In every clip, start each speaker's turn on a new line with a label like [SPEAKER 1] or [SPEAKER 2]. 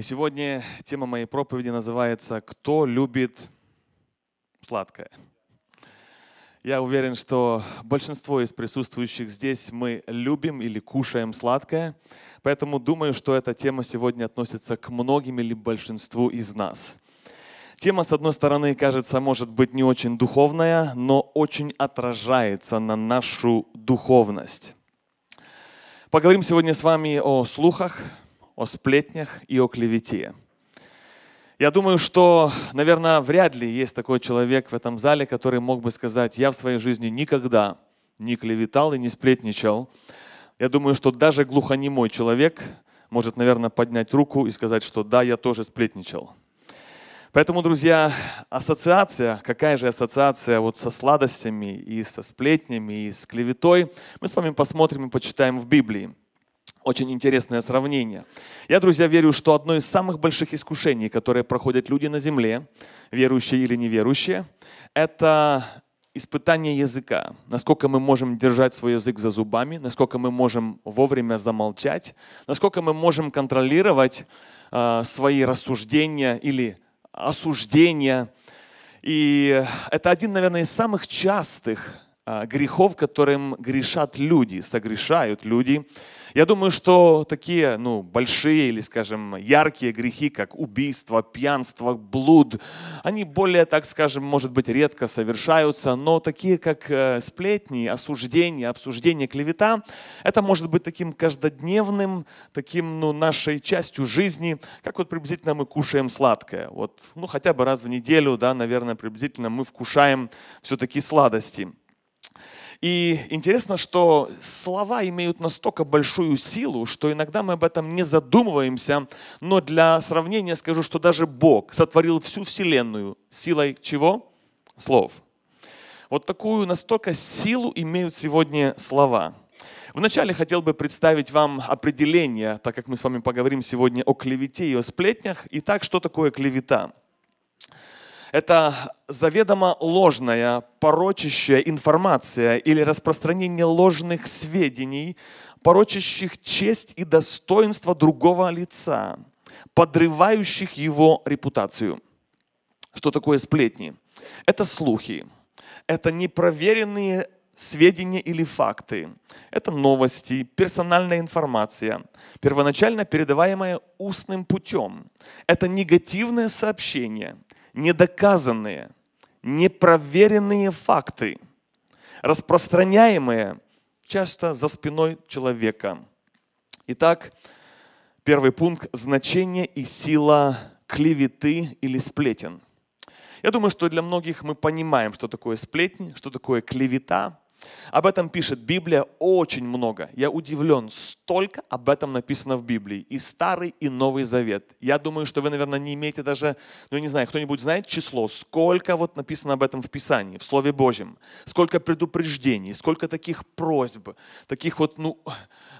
[SPEAKER 1] И сегодня тема моей проповеди называется «Кто любит сладкое?». Я уверен, что большинство из присутствующих здесь мы любим или кушаем сладкое, поэтому думаю, что эта тема сегодня относится к многим или большинству из нас. Тема, с одной стороны, кажется, может быть не очень духовная, но очень отражается на нашу духовность. Поговорим сегодня с вами о слухах, о сплетнях и о клевете. Я думаю, что, наверное, вряд ли есть такой человек в этом зале, который мог бы сказать, я в своей жизни никогда не клеветал и не сплетничал. Я думаю, что даже глухонемой человек может, наверное, поднять руку и сказать, что да, я тоже сплетничал. Поэтому, друзья, ассоциация, какая же ассоциация вот со сладостями и со сплетнями и с клеветой, мы с вами посмотрим и почитаем в Библии. Очень интересное сравнение. Я, друзья, верю, что одно из самых больших искушений, которые проходят люди на земле, верующие или неверующие, это испытание языка. Насколько мы можем держать свой язык за зубами, насколько мы можем вовремя замолчать, насколько мы можем контролировать э, свои рассуждения или осуждения. И это один, наверное, из самых частых э, грехов, которым грешат люди, согрешают люди я думаю, что такие ну, большие или, скажем, яркие грехи, как убийство, пьянство, блуд, они более, так скажем, может быть, редко совершаются, но такие, как э, сплетни, осуждение, обсуждение, клевета, это может быть таким каждодневным, таким ну, нашей частью жизни, как вот приблизительно мы кушаем сладкое. Вот, ну, хотя бы раз в неделю, да, наверное, приблизительно мы вкушаем все-таки сладости. И интересно, что слова имеют настолько большую силу, что иногда мы об этом не задумываемся, но для сравнения скажу, что даже Бог сотворил всю Вселенную силой чего? Слов. Вот такую настолько силу имеют сегодня слова. Вначале хотел бы представить вам определение, так как мы с вами поговорим сегодня о клевете и о сплетнях. Итак, что такое клевета? это заведомо ложная, порочащая информация или распространение ложных сведений, порочащих честь и достоинство другого лица, подрывающих его репутацию. Что такое сплетни? Это слухи, это непроверенные сведения или факты. Это новости, персональная информация, первоначально передаваемая устным путем. Это негативное сообщение, недоказанные, непроверенные факты, распространяемые часто за спиной человека. Итак, первый пункт – значение и сила клеветы или сплетен. Я думаю, что для многих мы понимаем, что такое сплетни, что такое клевета – об этом пишет Библия очень много. Я удивлен, столько об этом написано в Библии. И Старый, и Новый Завет. Я думаю, что вы, наверное, не имеете даже, ну не знаю, кто-нибудь знает число, сколько вот написано об этом в Писании, в Слове Божьем. Сколько предупреждений, сколько таких просьб, таких вот, ну,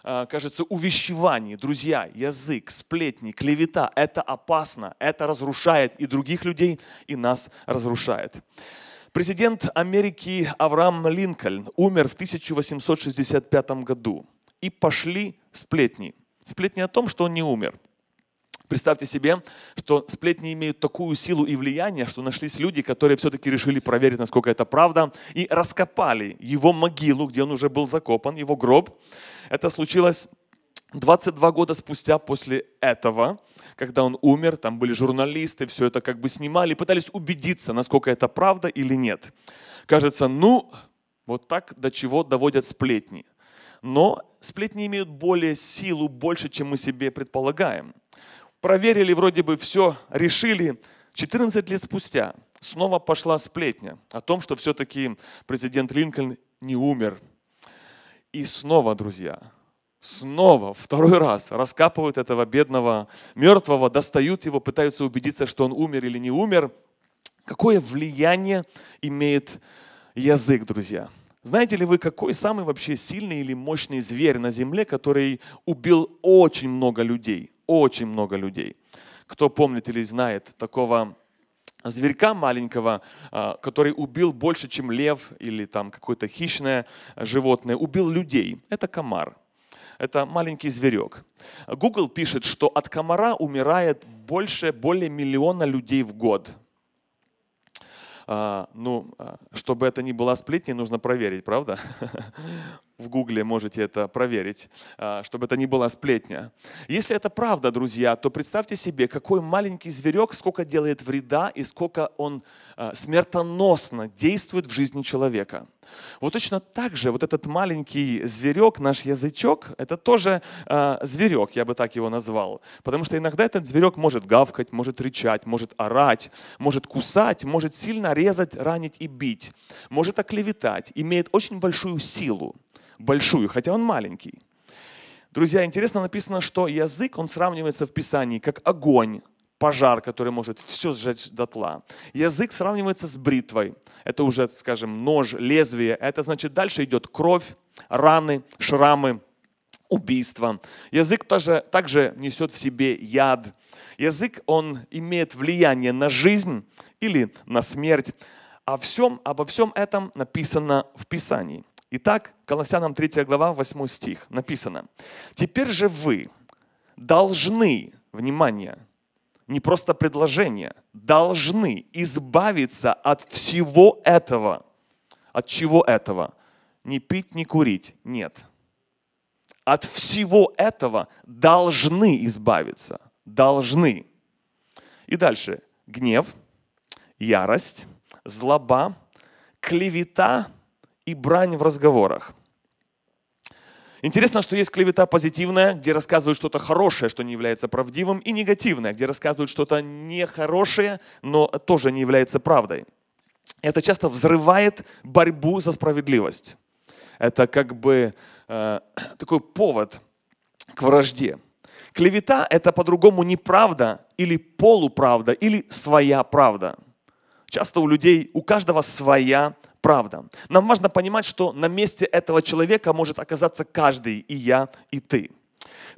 [SPEAKER 1] а, кажется, увещеваний. Друзья, язык, сплетни, клевета – это опасно, это разрушает и других людей, и нас разрушает. Президент Америки Авраам Линкольн умер в 1865 году. И пошли сплетни. Сплетни о том, что он не умер. Представьте себе, что сплетни имеют такую силу и влияние, что нашлись люди, которые все-таки решили проверить, насколько это правда, и раскопали его могилу, где он уже был закопан, его гроб. Это случилось 22 года спустя после этого, когда он умер, там были журналисты, все это как бы снимали, пытались убедиться, насколько это правда или нет. Кажется, ну, вот так до чего доводят сплетни. Но сплетни имеют более силу, больше, чем мы себе предполагаем. Проверили вроде бы все, решили. 14 лет спустя снова пошла сплетня о том, что все-таки президент Линкольн не умер. И снова, друзья, снова, второй раз раскапывают этого бедного мертвого, достают его, пытаются убедиться, что он умер или не умер. Какое влияние имеет язык, друзья? Знаете ли вы, какой самый вообще сильный или мощный зверь на земле, который убил очень много людей? Очень много людей. Кто помнит или знает такого зверька маленького, а, который убил больше, чем лев или там какое-то хищное животное, убил людей. Это комар это маленький зверек. Google пишет, что от комара умирает больше, более миллиона людей в год. А, ну, а, чтобы это не было сплетни, нужно проверить, правда? в Гугле можете это проверить, а, чтобы это не была сплетня. Если это правда, друзья, то представьте себе, какой маленький зверек, сколько делает вреда и сколько он а, смертоносно действует в жизни человека. Вот точно так же вот этот маленький зверек, наш язычок, это тоже э, зверек, я бы так его назвал. Потому что иногда этот зверек может гавкать, может рычать, может орать, может кусать, может сильно резать, ранить и бить, может оклеветать, имеет очень большую силу большую, хотя он маленький. Друзья, интересно написано, что язык, он сравнивается в Писании как огонь, пожар, который может все сжечь дотла. Язык сравнивается с бритвой. Это уже, скажем, нож, лезвие. Это значит, дальше идет кровь, раны, шрамы, убийства. Язык тоже, также несет в себе яд. Язык, он имеет влияние на жизнь или на смерть. О всем, обо всем этом написано в Писании. Итак, Колоссянам 3 глава, 8 стих написано. «Теперь же вы должны, внимание, не просто предложение, должны избавиться от всего этого. От чего этого? Не пить, не курить. Нет. От всего этого должны избавиться. Должны. И дальше. Гнев, ярость, злоба, клевета – и брань в разговорах. Интересно, что есть клевета позитивная, где рассказывают что-то хорошее, что не является правдивым, и негативная, где рассказывают что-то нехорошее, но тоже не является правдой. Это часто взрывает борьбу за справедливость. Это как бы э, такой повод к вражде. Клевета – это по-другому неправда или полуправда, или своя правда. Часто у людей, у каждого своя правда. Нам важно понимать, что на месте этого человека может оказаться каждый, и я, и ты.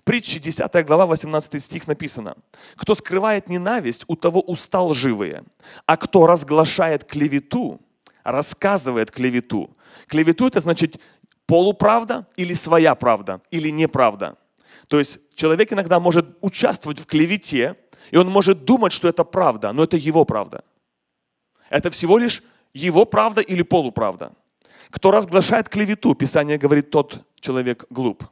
[SPEAKER 1] Притча 10 глава 18 стих написано. «Кто скрывает ненависть, у того уста лживые, а кто разглашает клевету, рассказывает клевету». Клевету – это значит полуправда или своя правда, или неправда. То есть человек иногда может участвовать в клевете, и он может думать, что это правда, но это его правда. Это всего лишь его правда или полуправда. Кто разглашает клевету, Писание говорит, тот человек глуп.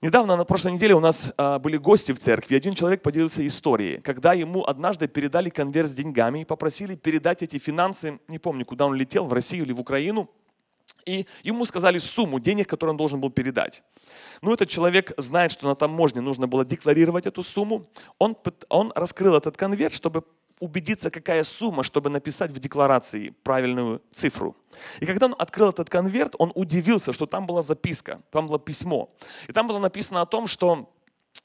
[SPEAKER 1] Недавно, на прошлой неделе, у нас а, были гости в церкви. Один человек поделился историей, когда ему однажды передали конверт с деньгами и попросили передать эти финансы, не помню, куда он летел, в Россию или в Украину. И ему сказали сумму денег, которую он должен был передать. Ну, этот человек знает, что на таможне нужно было декларировать эту сумму. Он, он раскрыл этот конверт, чтобы убедиться, какая сумма, чтобы написать в декларации правильную цифру. И когда он открыл этот конверт, он удивился, что там была записка, там было письмо. И там было написано о том, что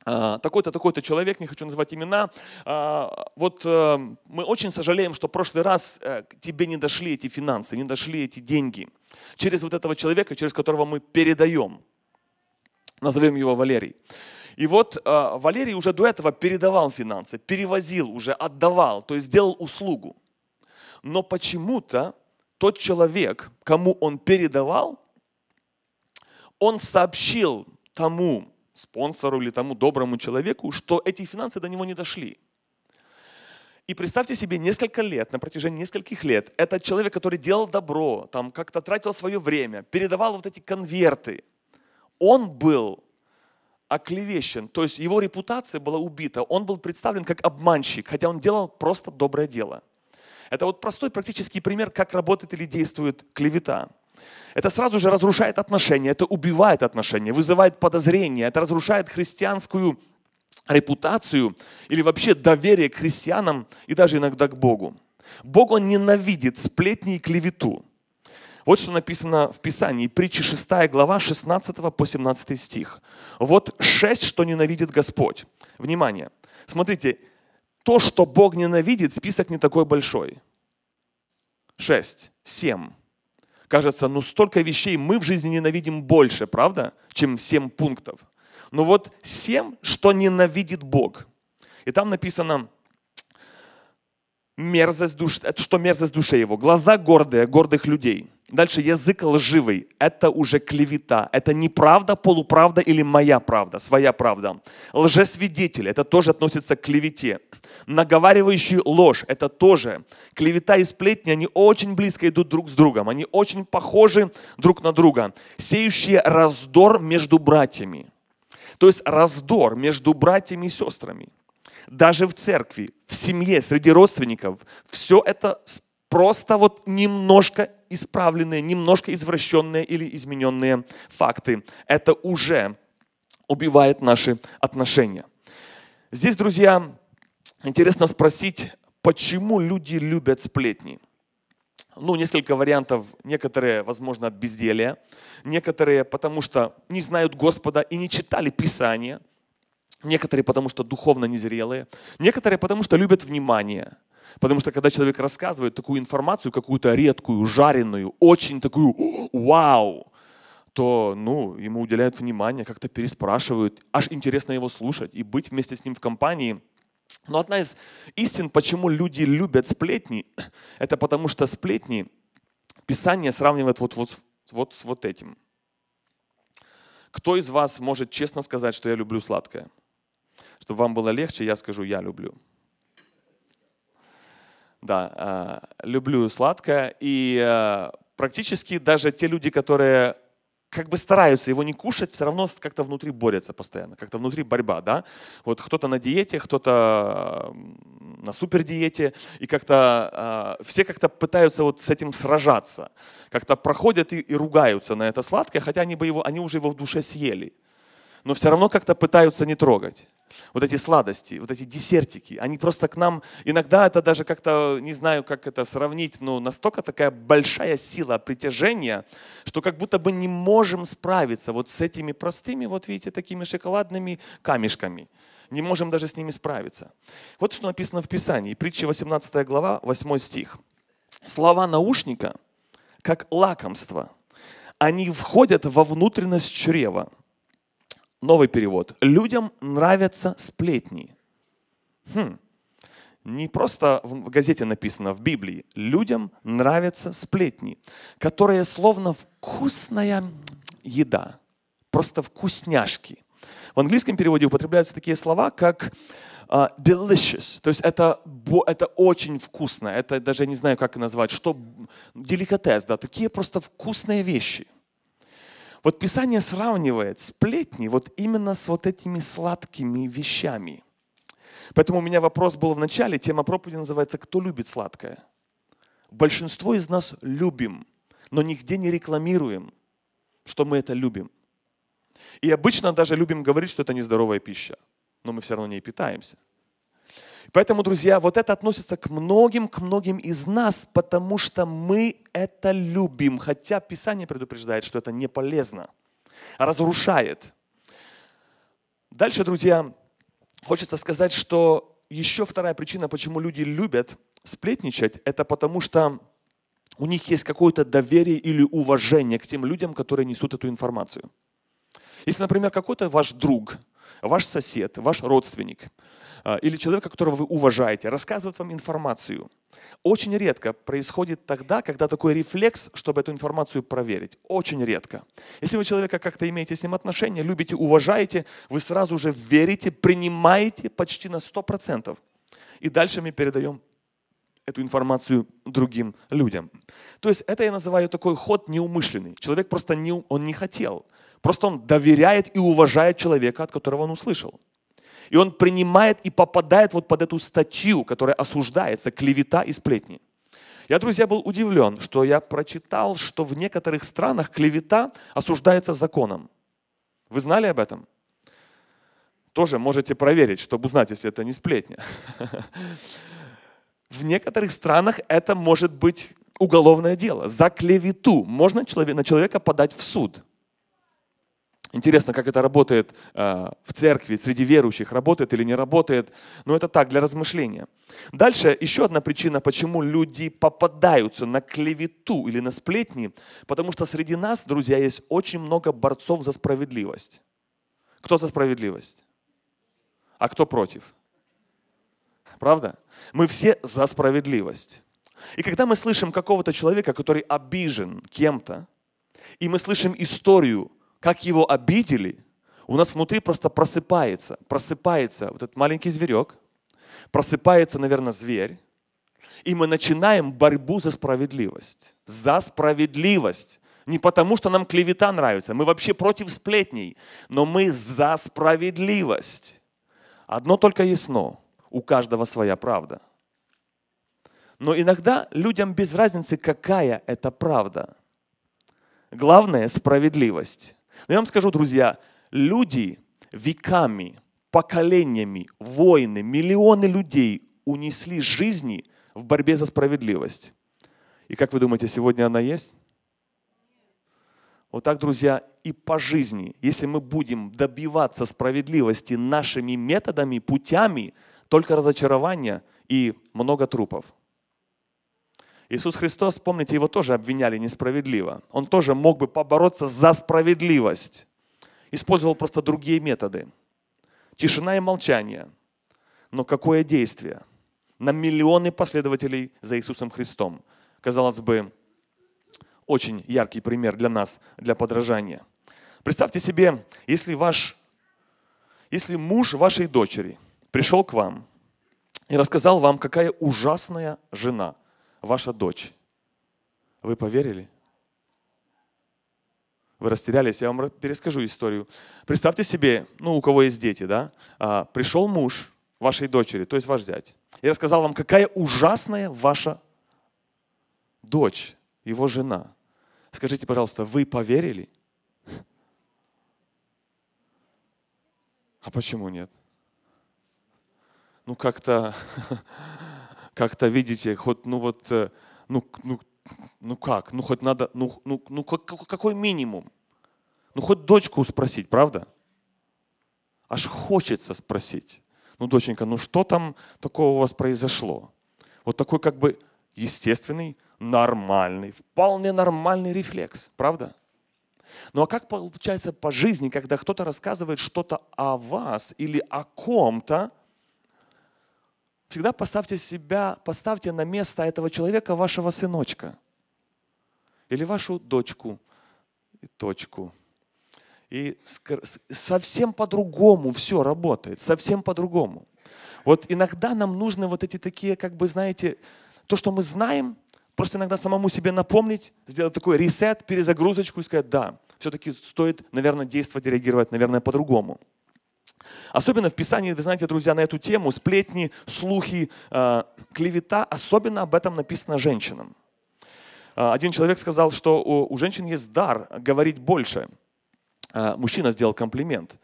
[SPEAKER 1] а, такой-то, такой-то человек, не хочу называть имена, а, вот э, мы очень сожалеем, что в прошлый раз э, к тебе не дошли эти финансы, не дошли эти деньги. Через вот этого человека, через которого мы передаем, назовем его Валерий. И вот э, Валерий уже до этого передавал финансы, перевозил уже, отдавал, то есть делал услугу. Но почему-то тот человек, кому он передавал, он сообщил тому спонсору или тому доброму человеку, что эти финансы до него не дошли. И представьте себе, несколько лет, на протяжении нескольких лет, этот человек, который делал добро, там как-то тратил свое время, передавал вот эти конверты, он был оклевещен, то есть его репутация была убита, он был представлен как обманщик, хотя он делал просто доброе дело. Это вот простой практический пример, как работает или действует клевета. Это сразу же разрушает отношения, это убивает отношения, вызывает подозрения, это разрушает христианскую репутацию или вообще доверие к христианам и даже иногда к Богу. Бог, Он ненавидит сплетни и клевету. Вот что написано в Писании, притча 6 глава 16 по 17 стих. Вот шесть, что ненавидит Господь. Внимание. Смотрите, то, что Бог ненавидит, список не такой большой. Шесть, семь. Кажется, ну столько вещей мы в жизни ненавидим больше, правда, чем семь пунктов. Но вот семь, что ненавидит Бог. И там написано, мерзость душ, это что мерзость души его. Глаза гордые, гордых людей. Дальше язык лживый. Это уже клевета. Это неправда, полуправда или моя правда, своя правда. Лжесвидетель. Это тоже относится к клевете. Наговаривающий ложь. Это тоже. Клевета и сплетни, они очень близко идут друг с другом. Они очень похожи друг на друга. Сеющие раздор между братьями. То есть раздор между братьями и сестрами – даже в церкви, в семье, среди родственников, все это просто вот немножко исправленные, немножко извращенные или измененные факты. Это уже убивает наши отношения. Здесь, друзья, интересно спросить, почему люди любят сплетни? ну, несколько вариантов. Некоторые, возможно, от безделия. Некоторые, потому что не знают Господа и не читали Писания. Некоторые потому, что духовно незрелые. Некоторые потому, что любят внимание. Потому что когда человек рассказывает такую информацию, какую-то редкую, жареную, очень такую вау, то ну, ему уделяют внимание, как-то переспрашивают. Аж интересно его слушать и быть вместе с ним в компании. Но одна из истин, почему люди любят сплетни, это потому что сплетни Писание сравнивает вот, вот, вот с вот этим. Кто из вас может честно сказать, что я люблю сладкое? Чтобы вам было легче, я скажу «я люблю». Да, э, люблю сладкое. И э, практически даже те люди, которые как бы стараются его не кушать, все равно как-то внутри борются постоянно, как-то внутри борьба, да. Вот кто-то на диете, кто-то на супер диете, и как-то э, все как-то пытаются вот с этим сражаться, как-то проходят и, и ругаются на это сладкое, хотя они бы его, они уже его в душе съели, но все равно как-то пытаются не трогать вот эти сладости, вот эти десертики, они просто к нам, иногда это даже как-то, не знаю, как это сравнить, но настолько такая большая сила притяжения, что как будто бы не можем справиться вот с этими простыми, вот видите, такими шоколадными камешками. Не можем даже с ними справиться. Вот что написано в Писании, притча 18 глава, 8 стих. Слова наушника, как лакомство, они входят во внутренность чрева – Новый перевод. Людям нравятся сплетни. Хм. Не просто в газете написано, в Библии. Людям нравятся сплетни, которые словно вкусная еда, просто вкусняшки. В английском переводе употребляются такие слова, как uh, delicious, то есть это, это очень вкусно, это даже не знаю, как назвать, что деликатес, да, такие просто вкусные вещи – вот Писание сравнивает сплетни вот именно с вот этими сладкими вещами. Поэтому у меня вопрос был в начале, тема проповеди называется «Кто любит сладкое?». Большинство из нас любим, но нигде не рекламируем, что мы это любим. И обычно даже любим говорить, что это нездоровая пища, но мы все равно не питаемся. Поэтому, друзья, вот это относится к многим, к многим из нас, потому что мы это любим, хотя Писание предупреждает, что это не полезно, а разрушает. Дальше, друзья, хочется сказать, что еще вторая причина, почему люди любят сплетничать, это потому что у них есть какое-то доверие или уважение к тем людям, которые несут эту информацию. Если, например, какой-то ваш друг, ваш сосед, ваш родственник – а, или человека, которого вы уважаете, рассказывает вам информацию. Очень редко происходит тогда, когда такой рефлекс, чтобы эту информацию проверить. Очень редко. Если вы человека как-то имеете с ним отношения, любите, уважаете, вы сразу же верите, принимаете почти на 100%. И дальше мы передаем эту информацию другим людям. То есть это я называю такой ход неумышленный. Человек просто не, он не хотел. Просто он доверяет и уважает человека, от которого он услышал. И он принимает и попадает вот под эту статью, которая осуждается, клевета и сплетни. Я, друзья, был удивлен, что я прочитал, что в некоторых странах клевета осуждается законом. Вы знали об этом? Тоже можете проверить, чтобы узнать, если это не сплетня. В некоторых странах это может быть уголовное дело. За клевету можно на человека подать в суд. Интересно, как это работает э, в церкви, среди верующих, работает или не работает. Но это так, для размышления. Дальше еще одна причина, почему люди попадаются на клевету или на сплетни, потому что среди нас, друзья, есть очень много борцов за справедливость. Кто за справедливость? А кто против? Правда? Мы все за справедливость. И когда мы слышим какого-то человека, который обижен кем-то, и мы слышим историю, как его обидели, у нас внутри просто просыпается, просыпается вот этот маленький зверек, просыпается, наверное, зверь, и мы начинаем борьбу за справедливость. За справедливость. Не потому, что нам клевета нравится, мы вообще против сплетней, но мы за справедливость. Одно только ясно, у каждого своя правда. Но иногда людям без разницы, какая это правда. Главное – справедливость. Но я вам скажу, друзья, люди веками, поколениями, войны, миллионы людей унесли жизни в борьбе за справедливость. И как вы думаете, сегодня она есть? Вот так, друзья, и по жизни. Если мы будем добиваться справедливости нашими методами, путями, только разочарования и много трупов. Иисус Христос, помните, его тоже обвиняли несправедливо. Он тоже мог бы побороться за справедливость. Использовал просто другие методы. Тишина и молчание. Но какое действие? На миллионы последователей за Иисусом Христом. Казалось бы, очень яркий пример для нас, для подражания. Представьте себе, если ваш, если муж вашей дочери пришел к вам и рассказал вам, какая ужасная жена – ваша дочь. Вы поверили? Вы растерялись, я вам перескажу историю. Представьте себе, ну, у кого есть дети, да, а, пришел муж вашей дочери, то есть ваш зять, и рассказал вам, какая ужасная ваша дочь, его жена. Скажите, пожалуйста, вы поверили? А почему нет? Ну, как-то как-то, видите, хоть, ну вот, э, ну, ну, ну как, ну хоть надо, ну, ну, ну какой минимум? Ну хоть дочку спросить, правда? Аж хочется спросить. Ну, доченька, ну что там такого у вас произошло? Вот такой как бы естественный, нормальный, вполне нормальный рефлекс, правда? Ну а как получается по жизни, когда кто-то рассказывает что-то о вас или о ком-то, Всегда поставьте себя, поставьте на место этого человека вашего сыночка или вашу дочку и точку. И совсем по-другому все работает, совсем по-другому. Вот иногда нам нужны вот эти такие, как бы, знаете, то, что мы знаем, просто иногда самому себе напомнить, сделать такой ресет, перезагрузочку и сказать, да, все-таки стоит, наверное, действовать и реагировать, наверное, по-другому. Особенно в Писании, вы знаете, друзья, на эту тему сплетни, слухи, э, клевета, особенно об этом написано женщинам. Э, один человек сказал, что у женщин есть дар говорить больше. Э, мужчина сделал комплимент.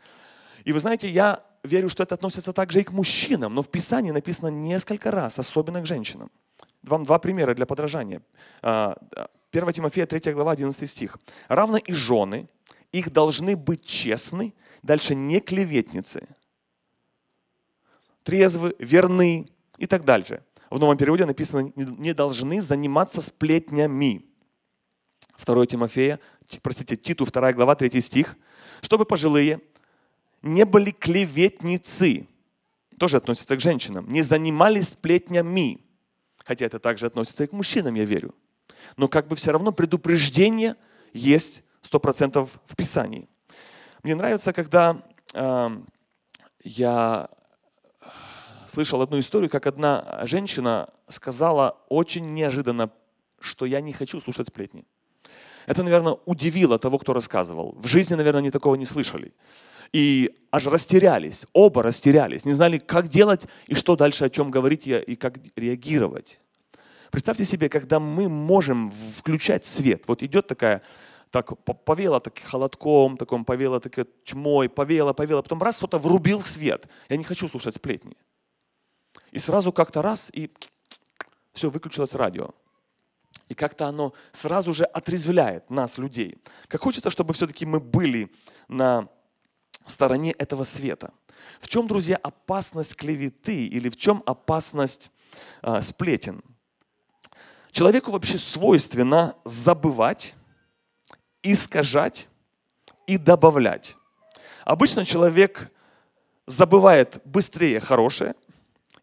[SPEAKER 1] И вы знаете, я верю, что это относится также и к мужчинам, но в Писании написано несколько раз, особенно к женщинам. Вам два примера для подражания. 1 Тимофея 3 глава 11 стих. «Равно и жены, их должны быть честны, Дальше не клеветницы. Трезвы, верны и так дальше. В новом переводе написано, не должны заниматься сплетнями. 2 Тимофея, простите, Титу 2 глава 3 стих. Чтобы пожилые не были клеветницы, тоже относится к женщинам, не занимались сплетнями, хотя это также относится и к мужчинам, я верю. Но как бы все равно предупреждение есть 100% в Писании. Мне нравится, когда э, я слышал одну историю, как одна женщина сказала очень неожиданно, что я не хочу слушать сплетни. Это, наверное, удивило того, кто рассказывал. В жизни, наверное, они такого не слышали. И аж растерялись, оба растерялись, не знали, как делать и что дальше, о чем говорить и как реагировать. Представьте себе, когда мы можем включать свет. Вот идет такая так повело так холодком, таком повело так тьмой, повело, повело. Потом раз кто-то врубил свет. Я не хочу слушать сплетни. И сразу как-то раз, и все, выключилось радио. И как-то оно сразу же отрезвляет нас, людей. Как хочется, чтобы все-таки мы были на стороне этого света. В чем, друзья, опасность клеветы или в чем опасность э, сплетен? Человеку вообще свойственно забывать искажать и добавлять. Обычно человек забывает быстрее хорошее,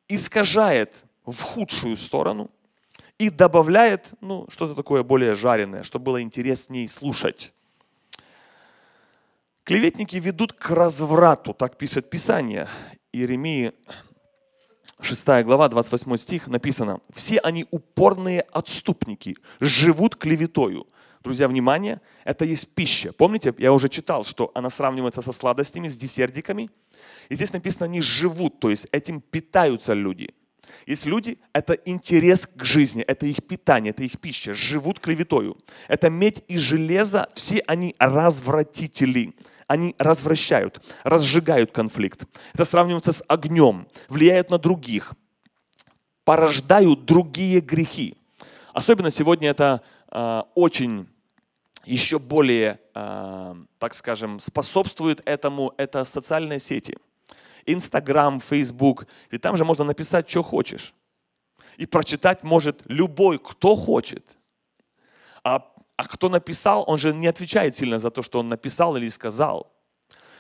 [SPEAKER 1] искажает в худшую сторону и добавляет ну, что-то такое более жареное, что было интереснее слушать. Клеветники ведут к разврату, так пишет Писание. Иеремии 6 глава, 28 стих написано. «Все они упорные отступники, живут клеветою, Друзья, внимание, это есть пища. Помните, я уже читал, что она сравнивается со сладостями, с десердиками. И здесь написано, они живут, то есть этим питаются люди. Есть люди, это интерес к жизни, это их питание, это их пища, живут клеветою. Это медь и железо, все они развратители. Они развращают, разжигают конфликт. Это сравнивается с огнем, влияют на других, порождают другие грехи. Особенно сегодня это Э, очень еще более, э, так скажем, способствует этому, это социальные сети. Инстаграм, Фейсбук. и там же можно написать, что хочешь. И прочитать может любой, кто хочет. А, а кто написал, он же не отвечает сильно за то, что он написал или сказал.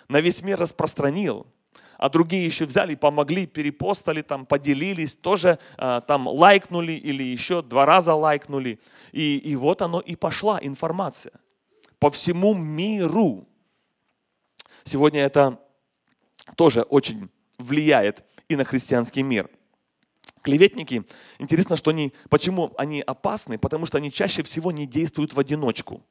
[SPEAKER 1] На весь мир распространил – а другие еще взяли, помогли, перепостали, там, поделились, тоже а, там лайкнули или еще два раза лайкнули. И, и вот оно и пошла информация по всему миру. Сегодня это тоже очень влияет и на христианский мир. Клеветники, интересно, что они, почему они опасны, потому что они чаще всего не действуют в одиночку.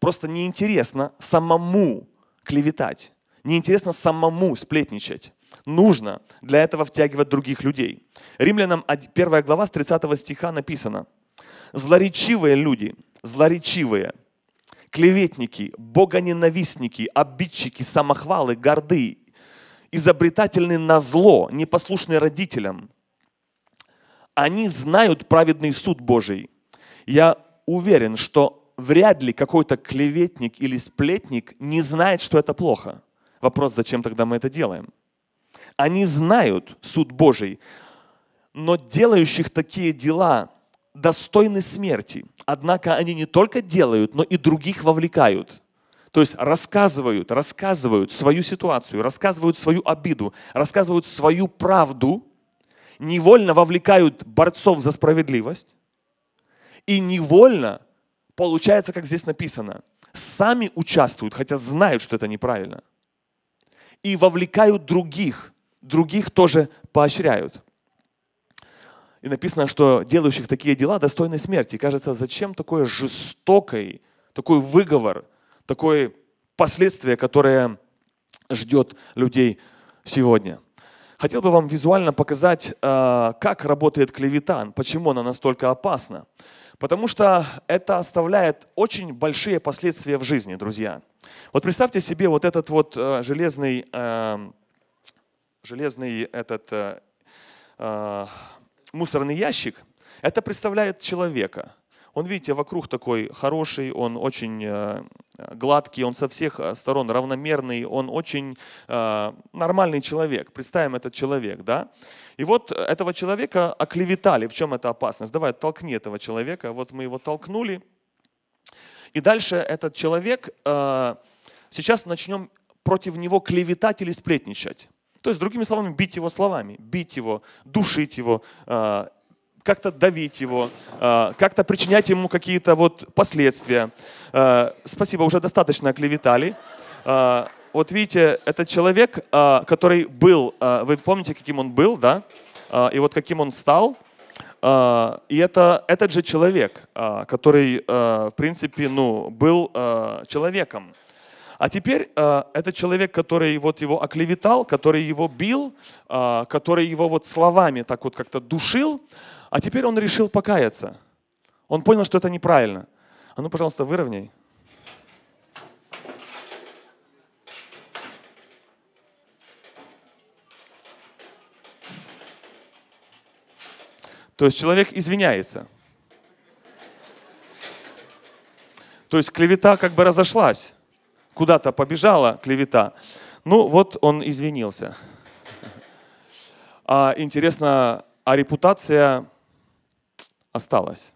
[SPEAKER 1] Просто неинтересно самому клеветать неинтересно самому сплетничать. Нужно для этого втягивать других людей. Римлянам 1 глава с 30 стиха написано. Злоречивые люди, злоречивые, клеветники, богоненавистники, обидчики, самохвалы, горды, изобретательны на зло, непослушны родителям. Они знают праведный суд Божий. Я уверен, что вряд ли какой-то клеветник или сплетник не знает, что это плохо – Вопрос, зачем тогда мы это делаем? Они знают суд Божий, но делающих такие дела достойны смерти. Однако они не только делают, но и других вовлекают. То есть рассказывают, рассказывают свою ситуацию, рассказывают свою обиду, рассказывают свою правду, невольно вовлекают борцов за справедливость и невольно, получается, как здесь написано, сами участвуют, хотя знают, что это неправильно и вовлекают других, других тоже поощряют. И написано, что делающих такие дела достойны смерти. И кажется, зачем такой жестокий, такой выговор, такое последствие, которое ждет людей сегодня. Хотел бы вам визуально показать, а, как работает клевета, почему она настолько опасна. Потому что это оставляет очень большие последствия в жизни, друзья. Вот представьте себе вот этот вот э, железный, э, железный этот э, э, мусорный ящик. Это представляет человека. Он, видите, вокруг такой хороший, он очень э, гладкий, он со всех э, сторон равномерный, он очень нормальный человек. Представим этот человек, да? И вот этого человека оклеветали. В чем эта опасность? Давай, толкни этого человека. Вот мы его толкнули. И дальше этот человек, э, сейчас начнем против него клеветать или сплетничать. То есть, другими словами, бить его словами, бить его, душить его, э, как-то давить его, э, как-то причинять ему какие-то вот последствия. Спасибо, уже достаточно оклеветали вот видите, это человек, а, который был, а, вы помните, каким он был, да? А, и вот каким он стал. И это этот же человек, который, в принципе, ну, был человеком. А теперь этот человек, который вот его оклеветал, который его бил, который его вот словами так вот как-то душил, а теперь он решил покаяться. Он понял, что это неправильно. А ну, пожалуйста, выровняй. То есть человек извиняется. То есть клевета как бы разошлась. Куда-то побежала клевета. Ну вот он извинился. А интересно, а репутация осталась.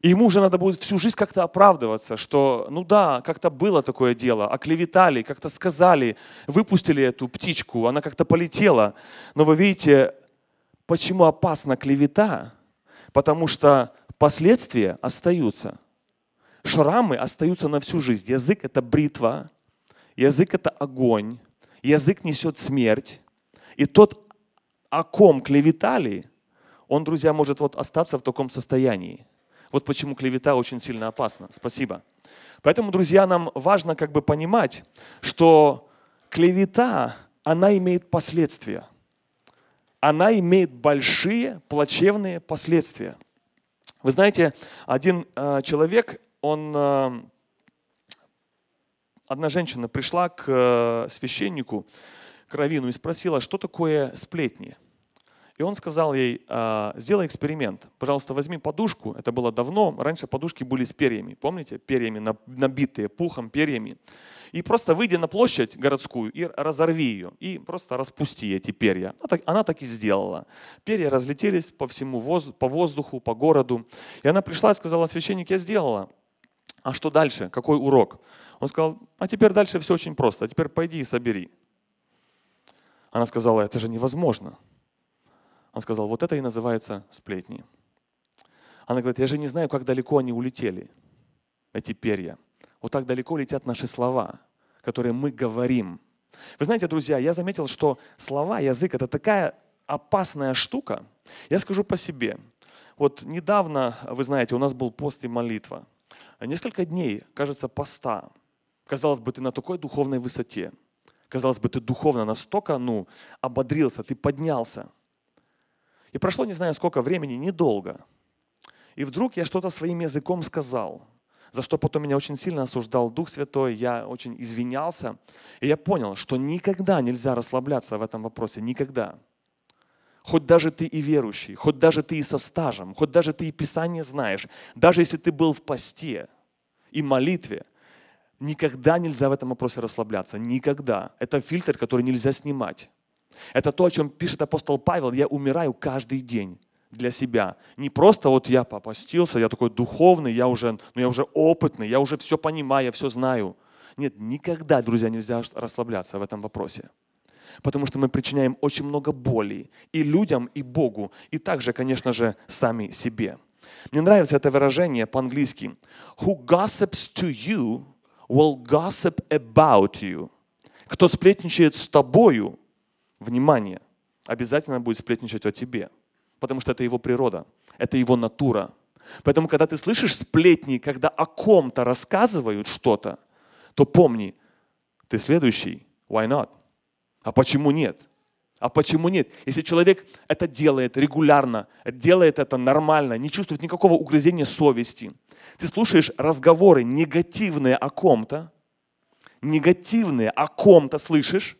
[SPEAKER 1] И ему уже надо будет всю жизнь как-то оправдываться, что ну да, как-то было такое дело, оклеветали, как-то сказали, выпустили эту птичку, она как-то полетела. Но вы видите, Почему опасна клевета? Потому что последствия остаются. Шрамы остаются на всю жизнь. Язык – это бритва, язык – это огонь, язык несет смерть. И тот, о ком клеветали, он, друзья, может вот остаться в таком состоянии. Вот почему клевета очень сильно опасна. Спасибо. Поэтому, друзья, нам важно как бы понимать, что клевета, она имеет последствия – она имеет большие плачевные последствия. Вы знаете, один э, человек, он, э, одна женщина пришла к э, священнику, к Равину, и спросила, что такое сплетни. И он сказал ей, «Э, сделай эксперимент, пожалуйста, возьми подушку, это было давно, раньше подушки были с перьями, помните, перьями, набитые пухом, перьями и просто выйди на площадь городскую и разорви ее, и просто распусти эти перья. Она так, она так и сделала. Перья разлетелись по всему воз, по воздуху, по городу. И она пришла и сказала, священник, я сделала. А что дальше? Какой урок? Он сказал, а теперь дальше все очень просто. А теперь пойди и собери. Она сказала, это же невозможно. Он сказал, вот это и называется сплетни. Она говорит, я же не знаю, как далеко они улетели, эти перья вот так далеко летят наши слова, которые мы говорим. Вы знаете, друзья, я заметил, что слова, язык – это такая опасная штука. Я скажу по себе. Вот недавно, вы знаете, у нас был пост и молитва. Несколько дней, кажется, поста. Казалось бы, ты на такой духовной высоте. Казалось бы, ты духовно настолько, ну, ободрился, ты поднялся. И прошло не знаю сколько времени, недолго. И вдруг я что-то своим языком сказал – за что потом меня очень сильно осуждал Дух Святой, я очень извинялся. И я понял, что никогда нельзя расслабляться в этом вопросе, никогда. Хоть даже ты и верующий, хоть даже ты и со стажем, хоть даже ты и Писание знаешь, даже если ты был в посте и молитве, никогда нельзя в этом вопросе расслабляться, никогда. Это фильтр, который нельзя снимать. Это то, о чем пишет апостол Павел, я умираю каждый день для себя. Не просто вот я попостился, я такой духовный, я уже, ну я уже опытный, я уже все понимаю, я все знаю. Нет, никогда, друзья, нельзя расслабляться в этом вопросе. Потому что мы причиняем очень много боли и людям, и Богу, и также, конечно же, сами себе. Мне нравится это выражение по-английски. Who gossips to you will gossip about you. Кто сплетничает с тобою, внимание, обязательно будет сплетничать о тебе потому что это его природа, это его натура. Поэтому, когда ты слышишь сплетни, когда о ком-то рассказывают что-то, то помни, ты следующий. Why not? А почему нет? А почему нет? Если человек это делает регулярно, делает это нормально, не чувствует никакого угрызения совести, ты слушаешь разговоры негативные о ком-то, негативные о ком-то слышишь,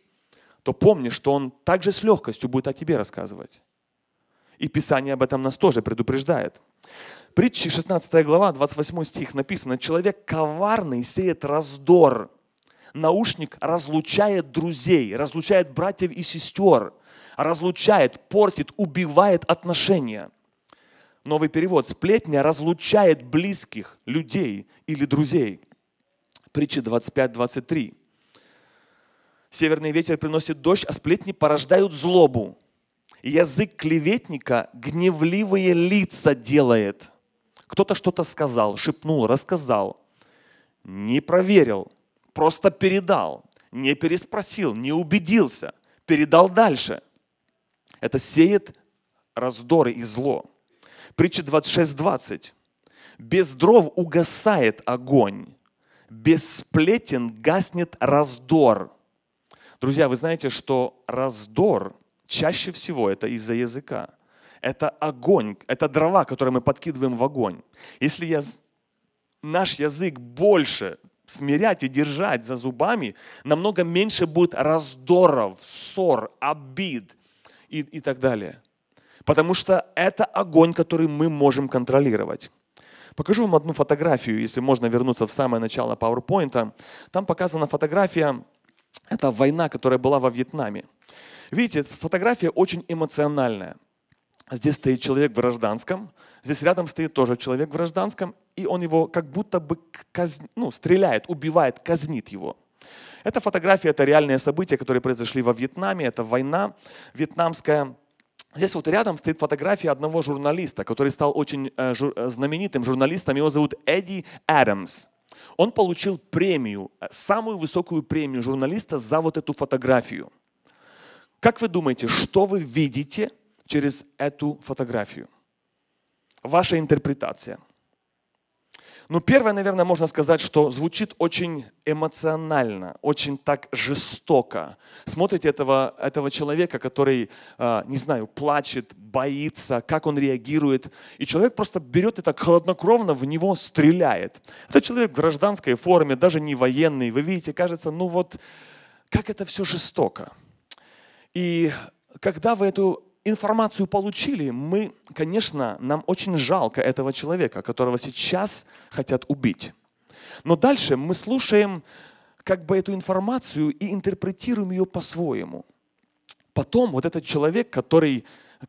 [SPEAKER 1] то помни, что он также с легкостью будет о тебе рассказывать. И Писание об этом нас тоже предупреждает. Притчи 16 глава, 28 стих написано, «Человек коварный сеет раздор, наушник разлучает друзей, разлучает братьев и сестер, разлучает, портит, убивает отношения». Новый перевод. Сплетня разлучает близких, людей или друзей. Притча 25-23. Северный ветер приносит дождь, а сплетни порождают злобу. Язык клеветника гневливые лица делает. Кто-то что-то сказал, шепнул, рассказал. Не проверил, просто передал, не переспросил, не убедился, передал дальше. Это сеет раздоры и зло. Притча 26.20. Без дров угасает огонь, без сплетен гаснет раздор. Друзья, вы знаете, что раздор Чаще всего это из-за языка. Это огонь, это дрова, которые мы подкидываем в огонь. Если я, наш язык больше смирять и держать за зубами, намного меньше будет раздоров, ссор, обид и, и так далее. Потому что это огонь, который мы можем контролировать. Покажу вам одну фотографию, если можно вернуться в самое начало PowerPoint. Там показана фотография, это война, которая была во Вьетнаме. Видите, фотография очень эмоциональная. Здесь стоит человек в гражданском, здесь рядом стоит тоже человек в гражданском, и он его как будто бы казн... ну, стреляет, убивает, казнит его. Эта фотография – это реальные события, которые произошли во Вьетнаме, это война вьетнамская. Здесь вот рядом стоит фотография одного журналиста, который стал очень э, жур... Э, знаменитым журналистом, его зовут Эдди Адамс. Он получил премию, э, самую высокую премию журналиста за вот эту фотографию – как вы думаете, что вы видите через эту фотографию? Ваша интерпретация. Ну, первое, наверное, можно сказать, что звучит очень эмоционально, очень так жестоко. Смотрите этого, этого человека, который, а, не знаю, плачет, боится, как он реагирует. И человек просто берет и так холоднокровно в него стреляет. Это человек в гражданской форме, даже не военный. Вы видите, кажется, ну вот, как это все жестоко. И когда вы эту информацию получили, мы, конечно, нам очень жалко этого человека, которого сейчас хотят убить. Но дальше мы слушаем как бы эту информацию и интерпретируем ее по-своему. Потом вот этот человек, который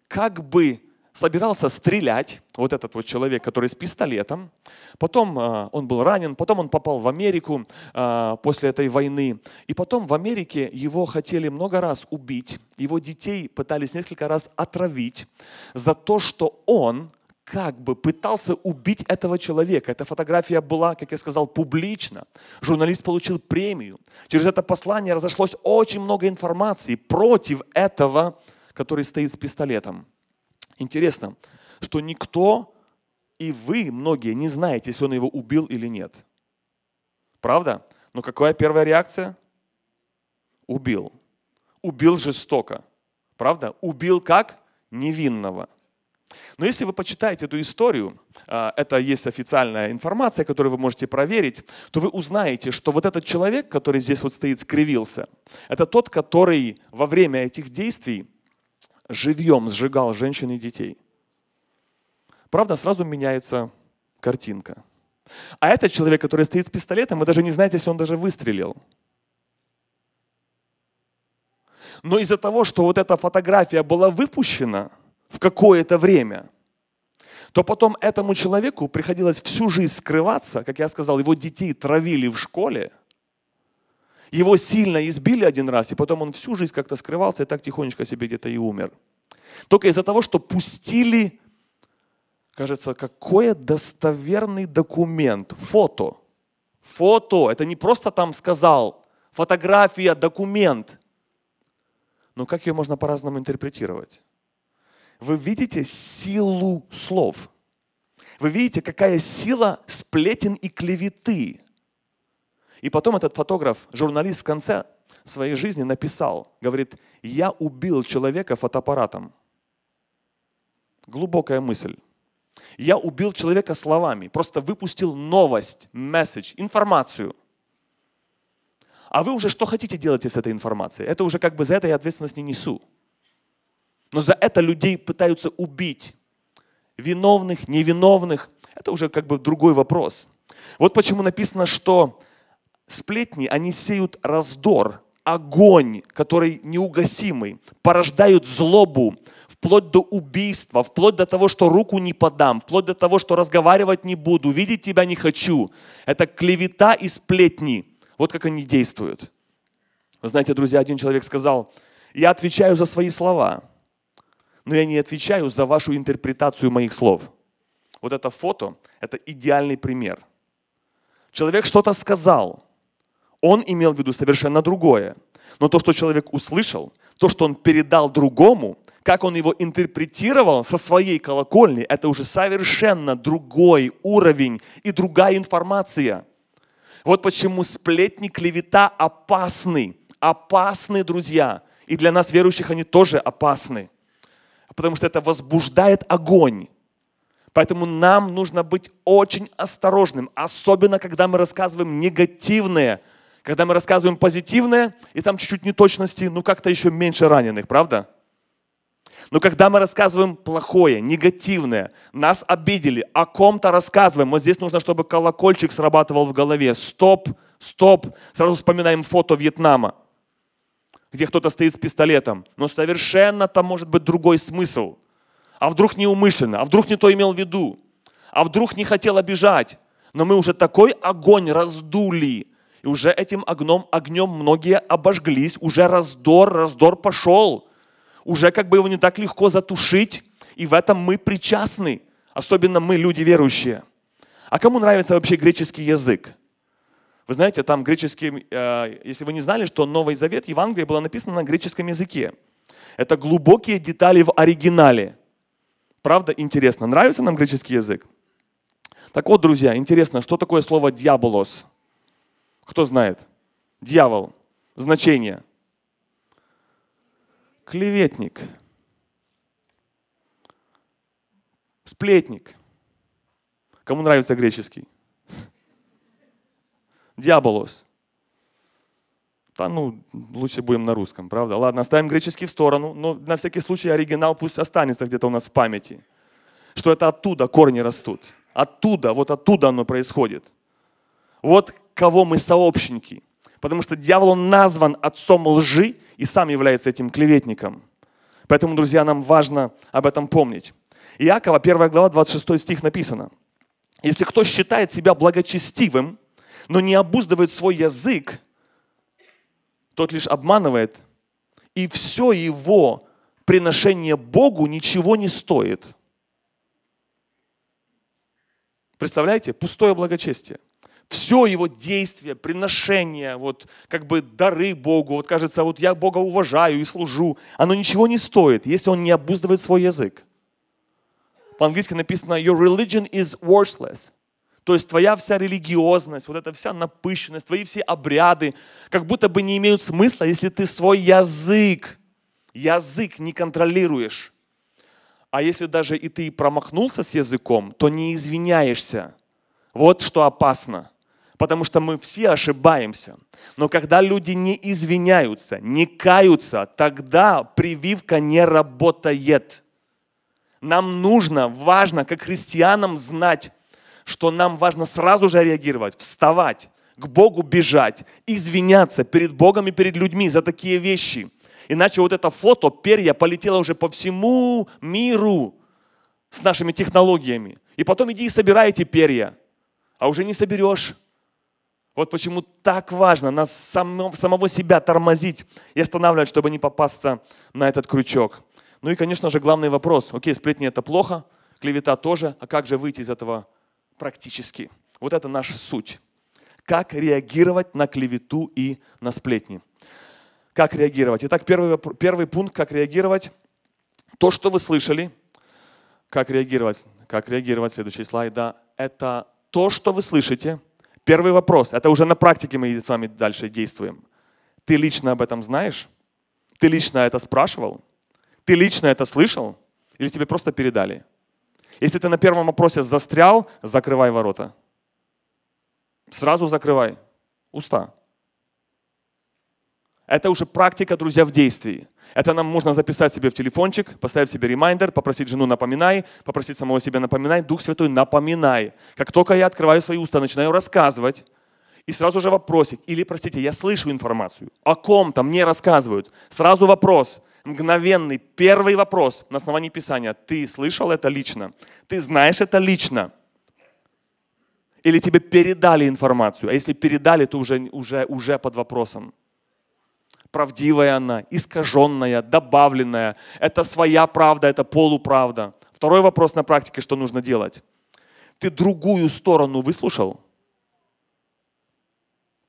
[SPEAKER 1] как бы собирался стрелять, вот этот вот человек, который с пистолетом. Потом э, он был ранен, потом он попал в Америку э, после этой войны. И потом в Америке его хотели много раз убить, его детей пытались несколько раз отравить за то, что он как бы пытался убить этого человека. Эта фотография была, как я сказал, публично. Журналист получил премию. Через это послание разошлось очень много информации против этого, который стоит с пистолетом. Интересно, что никто и вы, многие, не знаете, если он его убил или нет. Правда? Но какая первая реакция? Убил. Убил жестоко. Правда? Убил как? Невинного. Но если вы почитаете эту историю, а, это есть официальная информация, которую вы можете проверить, то вы узнаете, что вот этот человек, который здесь вот стоит, скривился, это тот, который во время этих действий живьем сжигал женщин и детей. Правда, сразу меняется картинка. А этот человек, который стоит с пистолетом, вы даже не знаете, если он даже выстрелил. Но из-за того, что вот эта фотография была выпущена в какое-то время, то потом этому человеку приходилось всю жизнь скрываться, как я сказал, его детей травили в школе, его сильно избили один раз, и потом он всю жизнь как-то скрывался и так тихонечко себе где-то и умер. Только из-за того, что пустили, кажется, какой достоверный документ, фото. Фото, это не просто там сказал, фотография, документ. Но как ее можно по-разному интерпретировать? Вы видите силу слов. Вы видите, какая сила сплетен и клеветы. И потом этот фотограф, журналист в конце своей жизни написал, говорит, я убил человека фотоаппаратом. Глубокая мысль. Я убил человека словами, просто выпустил новость, месседж, информацию. А вы уже что хотите делать с этой информацией? Это уже как бы за это я ответственность не несу. Но за это людей пытаются убить. Виновных, невиновных. Это уже как бы другой вопрос. Вот почему написано, что сплетни, они сеют раздор, огонь, который неугасимый, порождают злобу, вплоть до убийства, вплоть до того, что руку не подам, вплоть до того, что разговаривать не буду, видеть тебя не хочу. Это клевета и сплетни. Вот как они действуют. Вы знаете, друзья, один человек сказал, я отвечаю за свои слова, но я не отвечаю за вашу интерпретацию моих слов. Вот это фото – это идеальный пример. Человек что-то сказал – он имел в виду совершенно другое. Но то, что человек услышал, то, что он передал другому, как он его интерпретировал со своей колокольни, это уже совершенно другой уровень и другая информация. Вот почему сплетни, клевета опасны. Опасны, друзья. И для нас, верующих, они тоже опасны. Потому что это возбуждает огонь. Поэтому нам нужно быть очень осторожным, особенно когда мы рассказываем негативные когда мы рассказываем позитивное, и там чуть-чуть неточности, ну как-то еще меньше раненых, правда? Но когда мы рассказываем плохое, негативное, нас обидели, о ком-то рассказываем, вот здесь нужно, чтобы колокольчик срабатывал в голове. Стоп, стоп. Сразу вспоминаем фото Вьетнама, где кто-то стоит с пистолетом. Но совершенно там может быть другой смысл. А вдруг неумышленно, а вдруг не то имел в виду, а вдруг не хотел обижать. Но мы уже такой огонь раздули, и уже этим огнем, огнем многие обожглись, уже раздор, раздор пошел. Уже как бы его не так легко затушить, и в этом мы причастны, особенно мы, люди верующие. А кому нравится вообще греческий язык? Вы знаете, там греческий, э, если вы не знали, что Новый Завет, Евангелие было написано на греческом языке. Это глубокие детали в оригинале. Правда, интересно. Нравится нам греческий язык? Так вот, друзья, интересно, что такое слово диаболос? Кто знает? Дьявол. Значение. Клеветник. Сплетник. Кому нравится греческий? Диаболос. Да ну, лучше будем на русском, правда? Ладно, оставим греческий в сторону, но на всякий случай оригинал пусть останется где-то у нас в памяти. Что это оттуда корни растут. Оттуда, вот оттуда оно происходит. Вот кого мы сообщники. Потому что дьявол, он назван отцом лжи и сам является этим клеветником. Поэтому, друзья, нам важно об этом помнить. Иакова, 1 глава, 26 стих написано. «Если кто считает себя благочестивым, но не обуздывает свой язык, тот лишь обманывает, и все его приношение Богу ничего не стоит». Представляете? Пустое благочестие все его действия, приношения, вот как бы дары Богу, вот кажется, вот я Бога уважаю и служу, оно ничего не стоит, если он не обуздывает свой язык. По-английски написано «Your religion is worthless». То есть твоя вся религиозность, вот эта вся напыщенность, твои все обряды, как будто бы не имеют смысла, если ты свой язык, язык не контролируешь. А если даже и ты промахнулся с языком, то не извиняешься. Вот что опасно – потому что мы все ошибаемся. Но когда люди не извиняются, не каются, тогда прививка не работает. Нам нужно, важно, как христианам знать, что нам важно сразу же реагировать, вставать, к Богу бежать, извиняться перед Богом и перед людьми за такие вещи. Иначе вот это фото, перья полетело уже по всему миру с нашими технологиями. И потом иди и собирай эти перья, а уже не соберешь. Вот почему так важно нас само, самого себя тормозить и останавливать, чтобы не попасться на этот крючок. Ну и, конечно же, главный вопрос. Окей, сплетни это плохо, клевета тоже, а как же выйти из этого практически? Вот это наша суть. Как реагировать на клевету и на сплетни? Как реагировать? Итак, первый, первый пункт, как реагировать. То, что вы слышали, как реагировать, как реагировать, следующий слайд, да, это то, что вы слышите – Первый вопрос, это уже на практике мы с вами дальше действуем. Ты лично об этом знаешь? Ты лично это спрашивал? Ты лично это слышал? Или тебе просто передали? Если ты на первом вопросе застрял, закрывай ворота. Сразу закрывай уста. Это уже практика, друзья, в действии. Это нам можно записать себе в телефончик, поставить себе ремайдер, попросить жену напоминай, попросить самого себя напоминай, Дух Святой напоминай. Как только я открываю свои уста, начинаю рассказывать, и сразу же вопросик, или, простите, я слышу информацию, о ком-то мне рассказывают, сразу вопрос, мгновенный, первый вопрос на основании Писания. Ты слышал это лично? Ты знаешь это лично? Или тебе передали информацию? А если передали, то уже, уже, уже под вопросом правдивая она, искаженная, добавленная. Это своя правда, это полуправда. Второй вопрос на практике, что нужно делать. Ты другую сторону выслушал?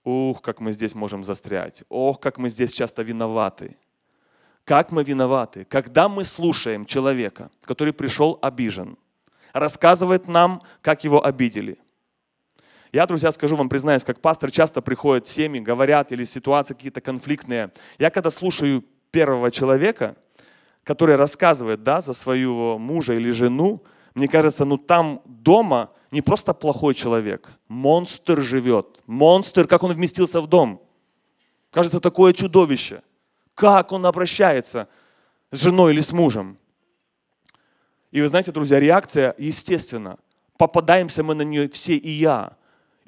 [SPEAKER 1] Ух, как мы здесь можем застрять. Ох, как мы здесь часто виноваты. Как мы виноваты. Когда мы слушаем человека, который пришел обижен, рассказывает нам, как его обидели – я, друзья, скажу вам, признаюсь, как пастор, часто приходят семьи, говорят, или ситуации какие-то конфликтные. Я когда слушаю первого человека, который рассказывает да, за своего мужа или жену, мне кажется, ну там дома не просто плохой человек, монстр живет. Монстр, как он вместился в дом. Кажется, такое чудовище. Как он обращается с женой или с мужем. И вы знаете, друзья, реакция, естественно, попадаемся мы на нее все и я.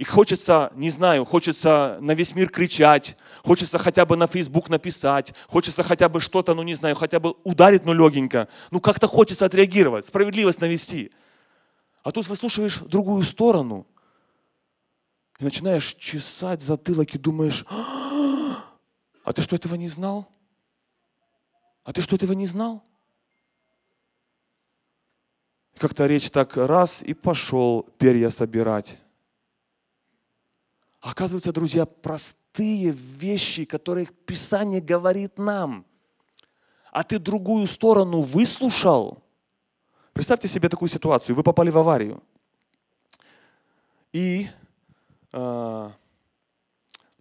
[SPEAKER 1] И хочется, не знаю, хочется на весь мир кричать, хочется хотя бы на Facebook написать, хочется хотя бы что-то, ну не знаю, хотя бы ударить, ну легенько. Ну как-то хочется отреагировать, справедливость навести. А тут выслушиваешь другую сторону и начинаешь чесать затылок и думаешь, а ты что этого не знал? А ты что этого не знал? Как-то речь так раз и пошел перья собирать. Оказывается, друзья, простые вещи, которые Писание говорит нам. А ты другую сторону выслушал. Представьте себе такую ситуацию. Вы попали в аварию. И э,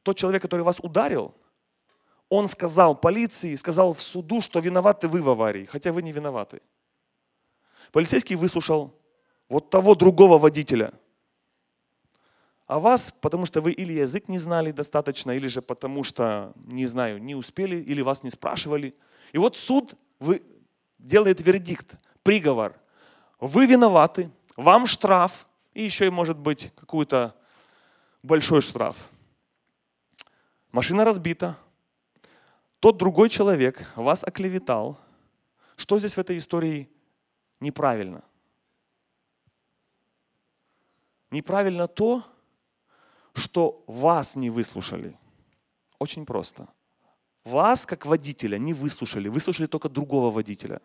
[SPEAKER 1] тот человек, который вас ударил, он сказал полиции, сказал в суду, что виноваты вы в аварии, хотя вы не виноваты. Полицейский выслушал вот того другого водителя – а вас, потому что вы или язык не знали достаточно, или же потому что, не знаю, не успели, или вас не спрашивали. И вот суд вы, делает вердикт, приговор. Вы виноваты, вам штраф, и еще и может быть какой-то большой штраф. Машина разбита, тот другой человек вас оклеветал. Что здесь в этой истории неправильно? Неправильно то, что вас не выслушали. Очень просто. Вас, как водителя, не выслушали. Выслушали только другого водителя.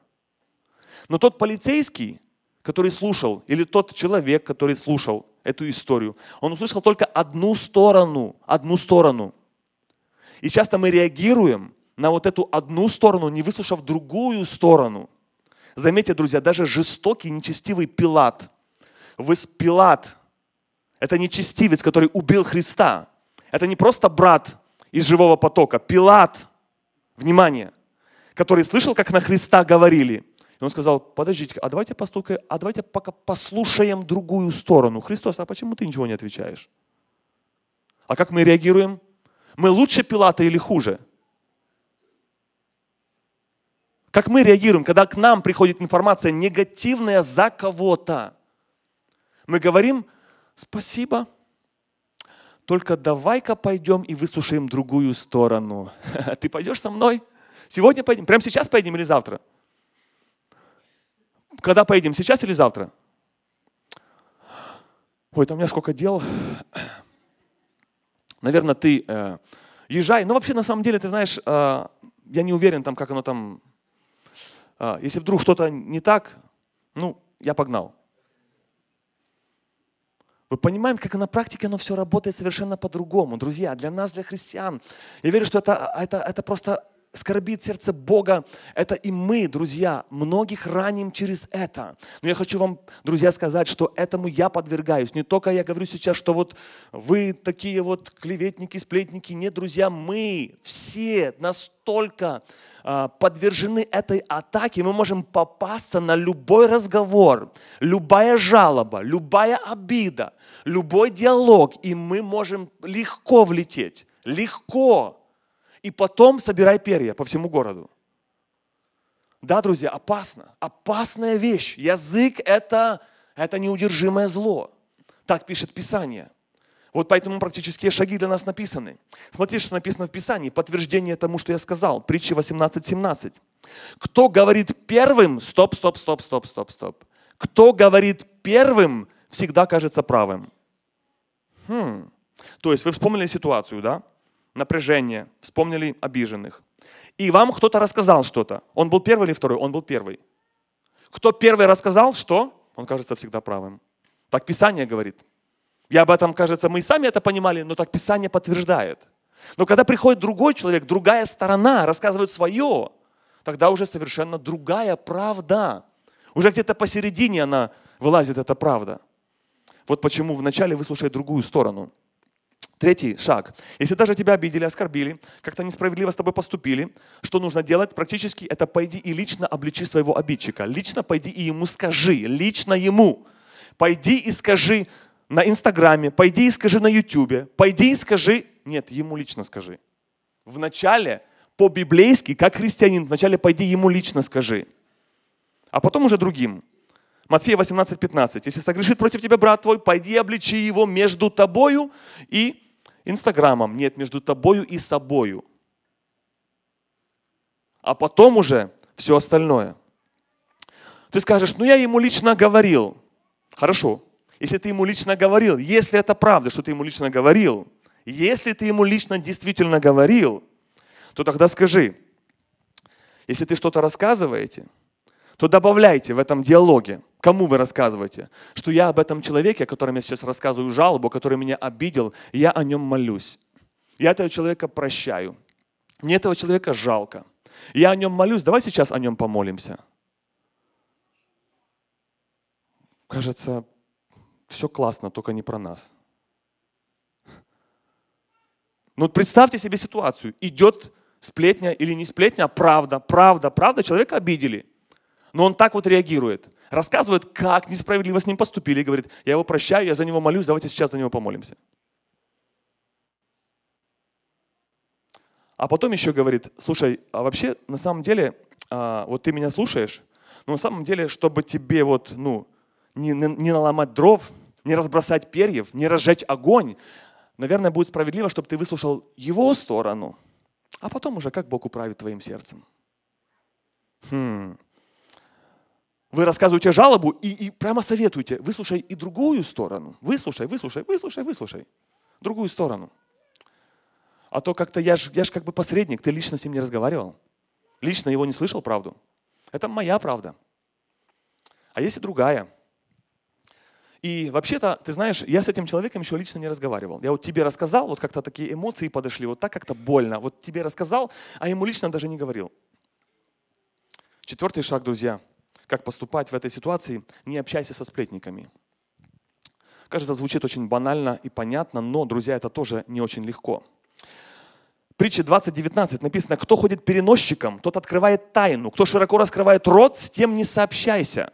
[SPEAKER 1] Но тот полицейский, который слушал, или тот человек, который слушал эту историю, он услышал только одну сторону, одну сторону. И часто мы реагируем на вот эту одну сторону, не выслушав другую сторону. Заметьте, друзья, даже жестокий, нечестивый Пилат, Пилат это нечестивец, который убил Христа. Это не просто брат из живого потока. Пилат, внимание, который слышал, как на Христа говорили. И он сказал, подождите, а давайте, постука, а давайте пока послушаем другую сторону. Христос, а почему ты ничего не отвечаешь? А как мы реагируем? Мы лучше Пилата или хуже? Как мы реагируем, когда к нам приходит информация негативная за кого-то? Мы говорим спасибо, только давай-ка пойдем и выслушаем другую сторону. Ты пойдешь со мной? Сегодня пойдем, Прямо сейчас поедем или завтра? Когда поедем? Сейчас или завтра? Ой, там у меня сколько дел. Наверное, ты э, езжай. Но ну, вообще, на самом деле, ты знаешь, э, я не уверен, там, как оно там. Э, если вдруг что-то не так, ну, я погнал. Мы понимаем, как на практике оно все работает совершенно по-другому. Друзья, для нас, для христиан, я верю, что это, а, это, это просто скорбит сердце Бога, это и мы, друзья, многих раним через это. Но я хочу вам, друзья, сказать, что этому я подвергаюсь. Не только я говорю сейчас, что вот вы такие вот клеветники, сплетники. Нет, друзья, мы все настолько а, подвержены этой атаке, мы можем попасться на любой разговор, любая жалоба, любая обида, любой диалог, и мы можем легко влететь. Легко и потом собирай перья по всему городу. Да, друзья, опасно. Опасная вещь. Язык это, – это неудержимое зло. Так пишет Писание. Вот поэтому практические шаги для нас написаны. Смотрите, что написано в Писании. Подтверждение тому, что я сказал. Притча 18.17. Кто говорит первым, стоп, стоп, стоп, стоп, стоп, стоп. Кто говорит первым, всегда кажется правым. Хм. То есть вы вспомнили ситуацию, да? напряжение, вспомнили обиженных. И вам кто-то рассказал что-то. Он был первый или второй? Он был первый. Кто первый рассказал, что? Он кажется всегда правым. Так Писание говорит. Я об этом, кажется, мы и сами это понимали, но так Писание подтверждает. Но когда приходит другой человек, другая сторона, рассказывает свое, тогда уже совершенно другая правда. Уже где-то посередине она вылазит, эта правда. Вот почему вначале выслушать другую сторону – Третий шаг. Если даже тебя обидели, оскорбили, как-то несправедливо с тобой поступили, что нужно делать? Практически это пойди и лично обличи своего обидчика. Лично пойди и ему скажи, лично ему. Пойди и скажи на Инстаграме, пойди и скажи на Ютубе, пойди и скажи, нет, ему лично скажи. Вначале, по-библейски, как христианин, вначале пойди ему лично скажи, а потом уже другим. Матфея 18, 15. «Если согрешит против тебя брат твой, пойди обличи его между тобою и Инстаграмом, нет, между тобою и собою. А потом уже все остальное. Ты скажешь, ну я ему лично говорил. Хорошо, если ты ему лично говорил, если это правда, что ты ему лично говорил, если ты ему лично действительно говорил, то тогда скажи, если ты что-то рассказываете, то добавляйте в этом диалоге – Кому вы рассказываете? Что я об этом человеке, о котором я сейчас рассказываю жалобу, который меня обидел, я о нем молюсь. Я этого человека прощаю. Мне этого человека жалко. Я о нем молюсь. Давай сейчас о нем помолимся. Кажется, все классно, только не про нас. Ну вот представьте себе ситуацию. Идет сплетня или не сплетня, а правда, правда, правда, человека обидели. Но он так вот реагирует рассказывает, как несправедливо с ним поступили, и говорит, я его прощаю, я за него молюсь, давайте сейчас за него помолимся. А потом еще говорит, слушай, а вообще на самом деле, а, вот ты меня слушаешь, но на самом деле, чтобы тебе вот, ну, не, не наломать дров, не разбросать перьев, не разжечь огонь, наверное, будет справедливо, чтобы ты выслушал его сторону, а потом уже как Бог управит твоим сердцем. Хм вы рассказываете жалобу и, и прямо советуете, выслушай и другую сторону. Выслушай, выслушай, выслушай, выслушай. Другую сторону. А то как-то я же я ж как бы посредник, ты лично с ним не разговаривал. Лично его не слышал правду. Это моя правда. А есть и другая. И вообще-то, ты знаешь, я с этим человеком еще лично не разговаривал. Я вот тебе рассказал, вот как-то такие эмоции подошли, вот так как-то больно. Вот тебе рассказал, а ему лично даже не говорил. Четвертый шаг, друзья – как поступать в этой ситуации, не общайся со сплетниками. Кажется, звучит очень банально и понятно, но, друзья, это тоже не очень легко. Притча 20.19 написано, кто ходит переносчиком, тот открывает тайну, кто широко раскрывает рот, с тем не сообщайся.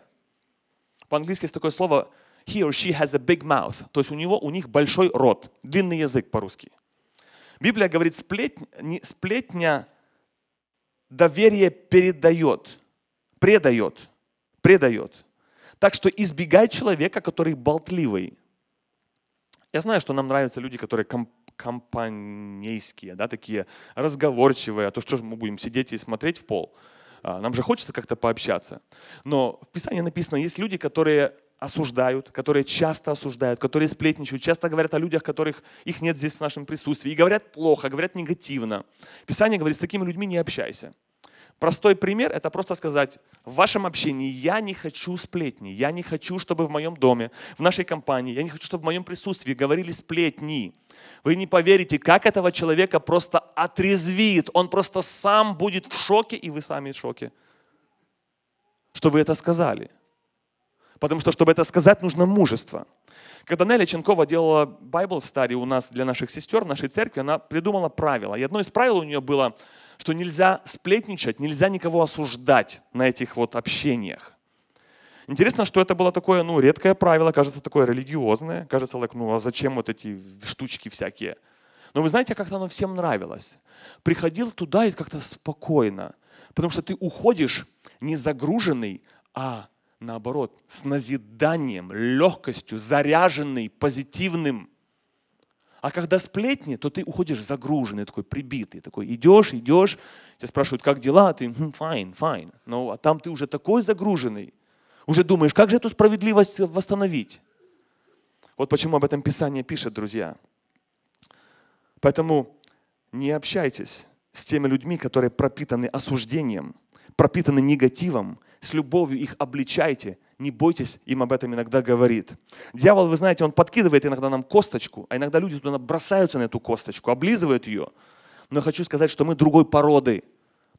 [SPEAKER 1] По-английски есть такое слово he or she has a big mouth, то есть у него, у них большой рот, длинный язык по-русски. Библия говорит, сплетня, сплетня доверие передает, предает предает. Так что избегай человека, который болтливый. Я знаю, что нам нравятся люди, которые комп компанейские, да, такие разговорчивые, а то что же мы будем сидеть и смотреть в пол? А, нам же хочется как-то пообщаться. Но в Писании написано, есть люди, которые осуждают, которые часто осуждают, которые сплетничают, часто говорят о людях, которых их нет здесь в нашем присутствии, и говорят плохо, говорят негативно. Писание говорит, с такими людьми не общайся. Простой пример – это просто сказать, в вашем общении я не хочу сплетни, я не хочу, чтобы в моем доме, в нашей компании, я не хочу, чтобы в моем присутствии говорили сплетни. Вы не поверите, как этого человека просто отрезвит, он просто сам будет в шоке, и вы сами в шоке, что вы это сказали. Потому что, чтобы это сказать, нужно мужество. Когда Нелли Ченкова делала Bible Study у нас для наших сестер в нашей церкви, она придумала правила. И одно из правил у нее было – что нельзя сплетничать, нельзя никого осуждать на этих вот общениях. Интересно, что это было такое, ну, редкое правило, кажется, такое религиозное. Кажется, like, ну, а зачем вот эти штучки всякие? Но вы знаете, как-то оно всем нравилось. Приходил туда и как-то спокойно. Потому что ты уходишь не загруженный, а наоборот, с назиданием, легкостью, заряженный, позитивным. А когда сплетни, то ты уходишь загруженный, такой прибитый, такой идешь, идешь, тебя спрашивают, как дела, а ты fine, fine. Но а там ты уже такой загруженный, уже думаешь, как же эту справедливость восстановить. Вот почему об этом Писание пишет, друзья. Поэтому не общайтесь с теми людьми, которые пропитаны осуждением, пропитаны негативом, с любовью их обличайте – не бойтесь, им об этом иногда говорит. Дьявол, вы знаете, он подкидывает иногда нам косточку, а иногда люди туда бросаются на эту косточку, облизывают ее. Но я хочу сказать, что мы другой породы,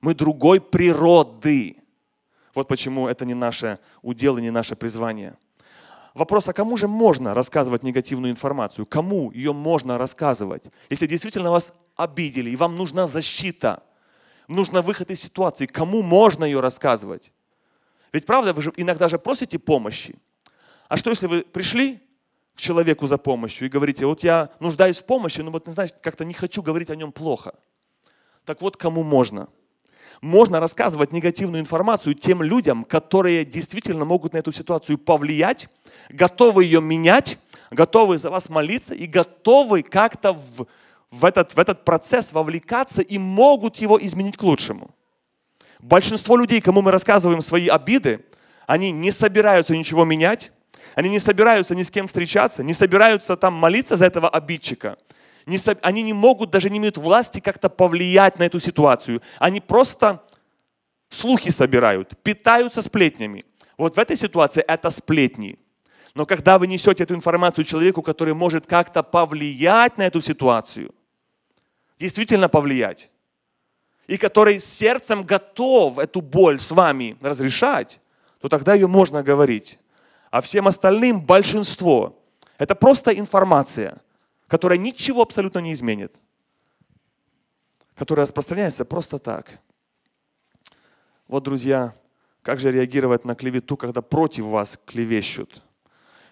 [SPEAKER 1] мы другой природы. Вот почему это не наше удел и не наше призвание. Вопрос, а кому же можно рассказывать негативную информацию? Кому ее можно рассказывать? Если действительно вас обидели, и вам нужна защита, нужно выход из ситуации, кому можно ее рассказывать? Ведь правда, вы же иногда же просите помощи. А что, если вы пришли к человеку за помощью и говорите, вот я нуждаюсь в помощи, но вот, не знаешь, как-то не хочу говорить о нем плохо. Так вот, кому можно? Можно рассказывать негативную информацию тем людям, которые действительно могут на эту ситуацию повлиять, готовы ее менять, готовы за вас молиться и готовы как-то в, в, этот, в этот процесс вовлекаться и могут его изменить к лучшему. Большинство людей, кому мы рассказываем свои обиды, они не собираются ничего менять, они не собираются ни с кем встречаться, не собираются там молиться за этого обидчика. Не со... Они не могут, даже не имеют власти как-то повлиять на эту ситуацию. Они просто слухи собирают, питаются сплетнями. Вот в этой ситуации это сплетни. Но когда вы несете эту информацию человеку, который может как-то повлиять на эту ситуацию, действительно повлиять, и который сердцем готов эту боль с вами разрешать, то тогда ее можно говорить. А всем остальным большинство – это просто информация, которая ничего абсолютно не изменит, которая распространяется просто так. Вот, друзья, как же реагировать на клевету, когда против вас клевещут?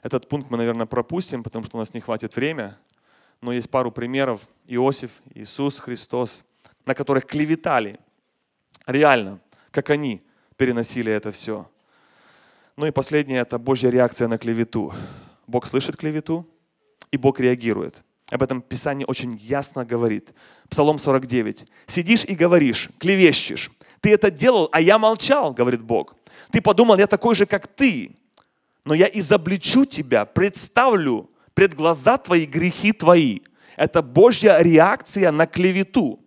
[SPEAKER 1] Этот пункт мы, наверное, пропустим, потому что у нас не хватит времени. Но есть пару примеров. Иосиф, Иисус Христос, на которых клеветали. Реально, как они переносили это все. Ну и последнее – это Божья реакция на клевету. Бог слышит клевету, и Бог реагирует. Об этом Писание очень ясно говорит. Псалом 49. «Сидишь и говоришь, клевещешь. Ты это делал, а я молчал, говорит Бог. Ты подумал, я такой же, как ты. Но я изобличу тебя, представлю пред глаза твои грехи твои. Это Божья реакция на клевету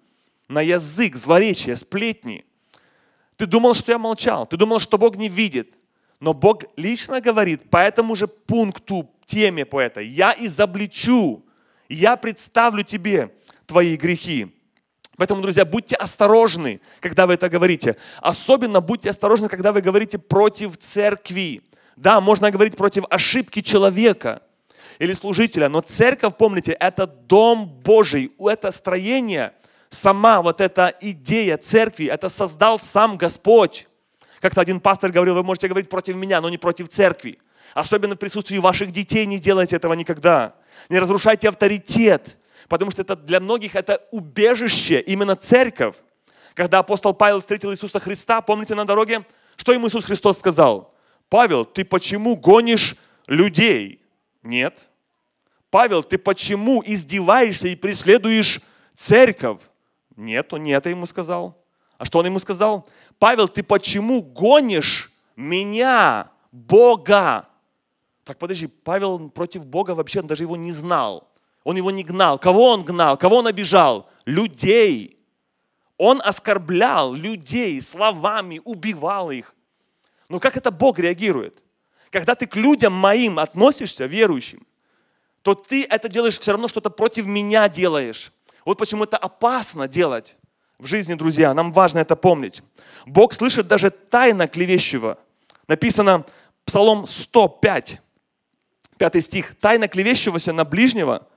[SPEAKER 1] на язык, злоречие, сплетни. Ты думал, что я молчал, ты думал, что Бог не видит. Но Бог лично говорит по этому же пункту, теме поэта я изобличу, я представлю тебе твои грехи. Поэтому, друзья, будьте осторожны, когда вы это говорите. Особенно будьте осторожны, когда вы говорите против церкви. Да, можно говорить против ошибки человека или служителя, но церковь, помните, это дом Божий, у это строение – сама вот эта идея церкви, это создал сам Господь. Как-то один пастор говорил, вы можете говорить против меня, но не против церкви. Особенно в присутствии ваших детей не делайте этого никогда. Не разрушайте авторитет, потому что это для многих это убежище, именно церковь. Когда апостол Павел встретил Иисуса Христа, помните на дороге, что ему Иисус Христос сказал? Павел, ты почему гонишь людей? Нет. Павел, ты почему издеваешься и преследуешь церковь? Нет, он не это ему сказал. А что он ему сказал? Павел, ты почему гонишь меня, Бога? Так подожди, Павел против Бога вообще он даже его не знал. Он его не гнал. Кого он гнал? Кого он обижал? Людей. Он оскорблял людей словами, убивал их. Но как это Бог реагирует? Когда ты к людям моим относишься, верующим, то ты это делаешь все равно, что-то против меня делаешь. Вот почему это опасно делать в жизни, друзья. Нам важно это помнить. Бог слышит даже тайно клевещего. Написано Псалом 105, 5 стих. «Тайно клевещегося на ближнего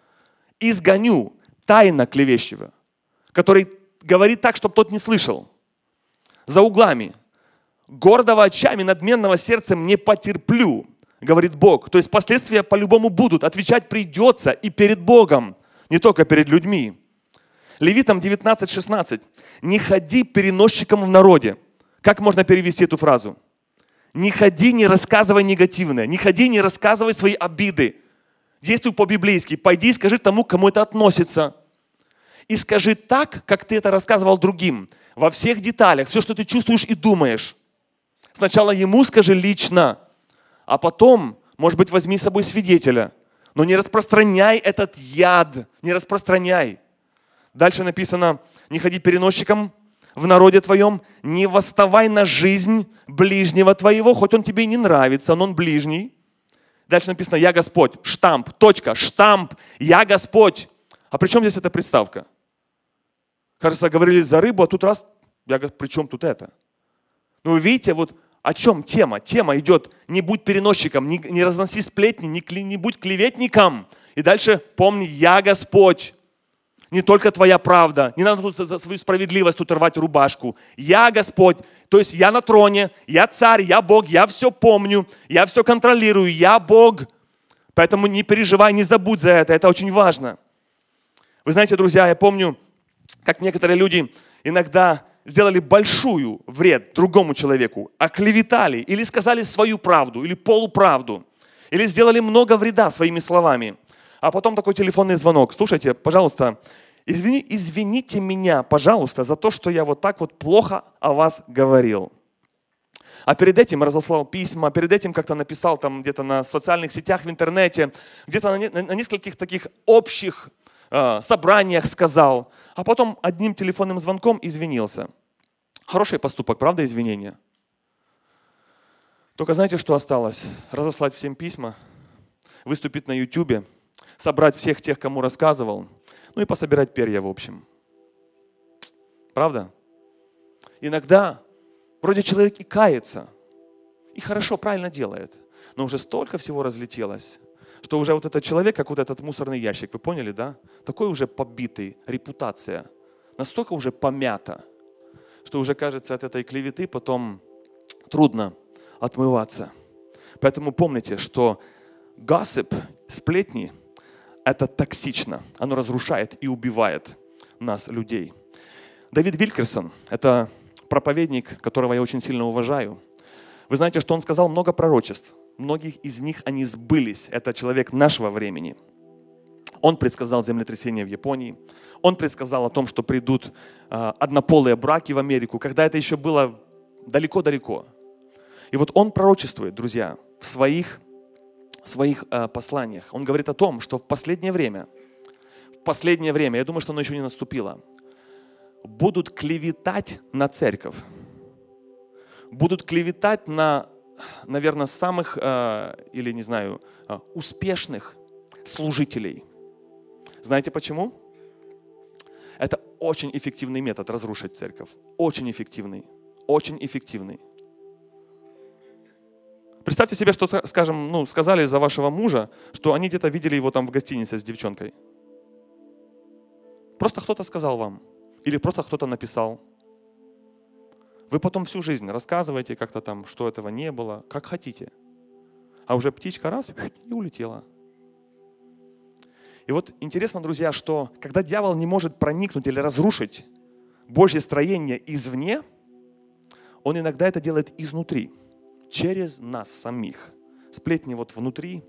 [SPEAKER 1] изгоню, тайно клевещего, который говорит так, чтобы тот не слышал, за углами, гордого очами, надменного сердцем не потерплю, говорит Бог. То есть последствия по-любому будут. Отвечать придется и перед Богом, не только перед людьми. Левитам 19.16. «Не ходи переносчиком в народе». Как можно перевести эту фразу? Не ходи, не рассказывай негативное. Не ходи, не рассказывай свои обиды. Действуй по-библейски. Пойди и скажи тому, кому это относится. И скажи так, как ты это рассказывал другим. Во всех деталях. Все, что ты чувствуешь и думаешь. Сначала ему скажи лично. А потом, может быть, возьми с собой свидетеля. Но не распространяй этот яд. Не распространяй. Дальше написано, не ходи переносчиком в народе твоем, не восставай на жизнь ближнего твоего, хоть он тебе и не нравится, но он ближний. Дальше написано, я Господь, штамп, точка, штамп, я Господь. А при чем здесь эта приставка? Кажется, говорили за рыбу, а тут раз, я говорю, при чем тут это? Ну, вы видите, вот о чем тема? Тема идет, не будь переносчиком, не, не разноси сплетни, не, не будь клеветником. И дальше помни, я Господь не только твоя правда, не надо тут за свою справедливость тут рвать рубашку. Я Господь, то есть я на троне, я царь, я Бог, я все помню, я все контролирую, я Бог. Поэтому не переживай, не забудь за это, это очень важно. Вы знаете, друзья, я помню, как некоторые люди иногда сделали большую вред другому человеку, оклеветали или сказали свою правду, или полуправду, или сделали много вреда своими словами – а потом такой телефонный звонок. Слушайте, пожалуйста, извини, извините меня, пожалуйста, за то, что я вот так вот плохо о вас говорил. А перед этим разослал письма, перед этим как-то написал там где-то на социальных сетях, в интернете, где-то на, на нескольких таких общих э, собраниях сказал, а потом одним телефонным звонком извинился. Хороший поступок, правда, извинения? Только знаете, что осталось? Разослать всем письма, выступить на YouTube, собрать всех тех, кому рассказывал, ну и пособирать перья, в общем. Правда? Иногда вроде человек и кается, и хорошо, правильно делает, но уже столько всего разлетелось, что уже вот этот человек, как вот этот мусорный ящик, вы поняли, да? Такой уже побитый, репутация, настолько уже помята, что уже кажется от этой клеветы потом трудно отмываться. Поэтому помните, что гасып, сплетни – это токсично, оно разрушает и убивает нас, людей. Давид Вилькерсон – это проповедник, которого я очень сильно уважаю. Вы знаете, что он сказал много пророчеств. Многих из них они сбылись. Это человек нашего времени. Он предсказал землетрясение в Японии. Он предсказал о том, что придут а, однополые браки в Америку, когда это еще было далеко-далеко. И вот он пророчествует, друзья, в своих своих э, посланиях. Он говорит о том, что в последнее время, в последнее время, я думаю, что оно еще не наступило, будут клеветать на церковь, будут клеветать на, наверное, самых, э, или не знаю, э, успешных служителей. Знаете почему? Это очень эффективный метод разрушить церковь. Очень эффективный. Очень эффективный. Представьте себе, что, скажем, ну, сказали за вашего мужа, что они где-то видели его там в гостинице с девчонкой. Просто кто-то сказал вам. Или просто кто-то написал. Вы потом всю жизнь рассказываете как-то там, что этого не было, как хотите. А уже птичка раз и улетела. И вот интересно, друзья, что когда дьявол не может проникнуть или разрушить Божье строение извне, он иногда это делает изнутри – через нас самих. Сплетни вот внутри.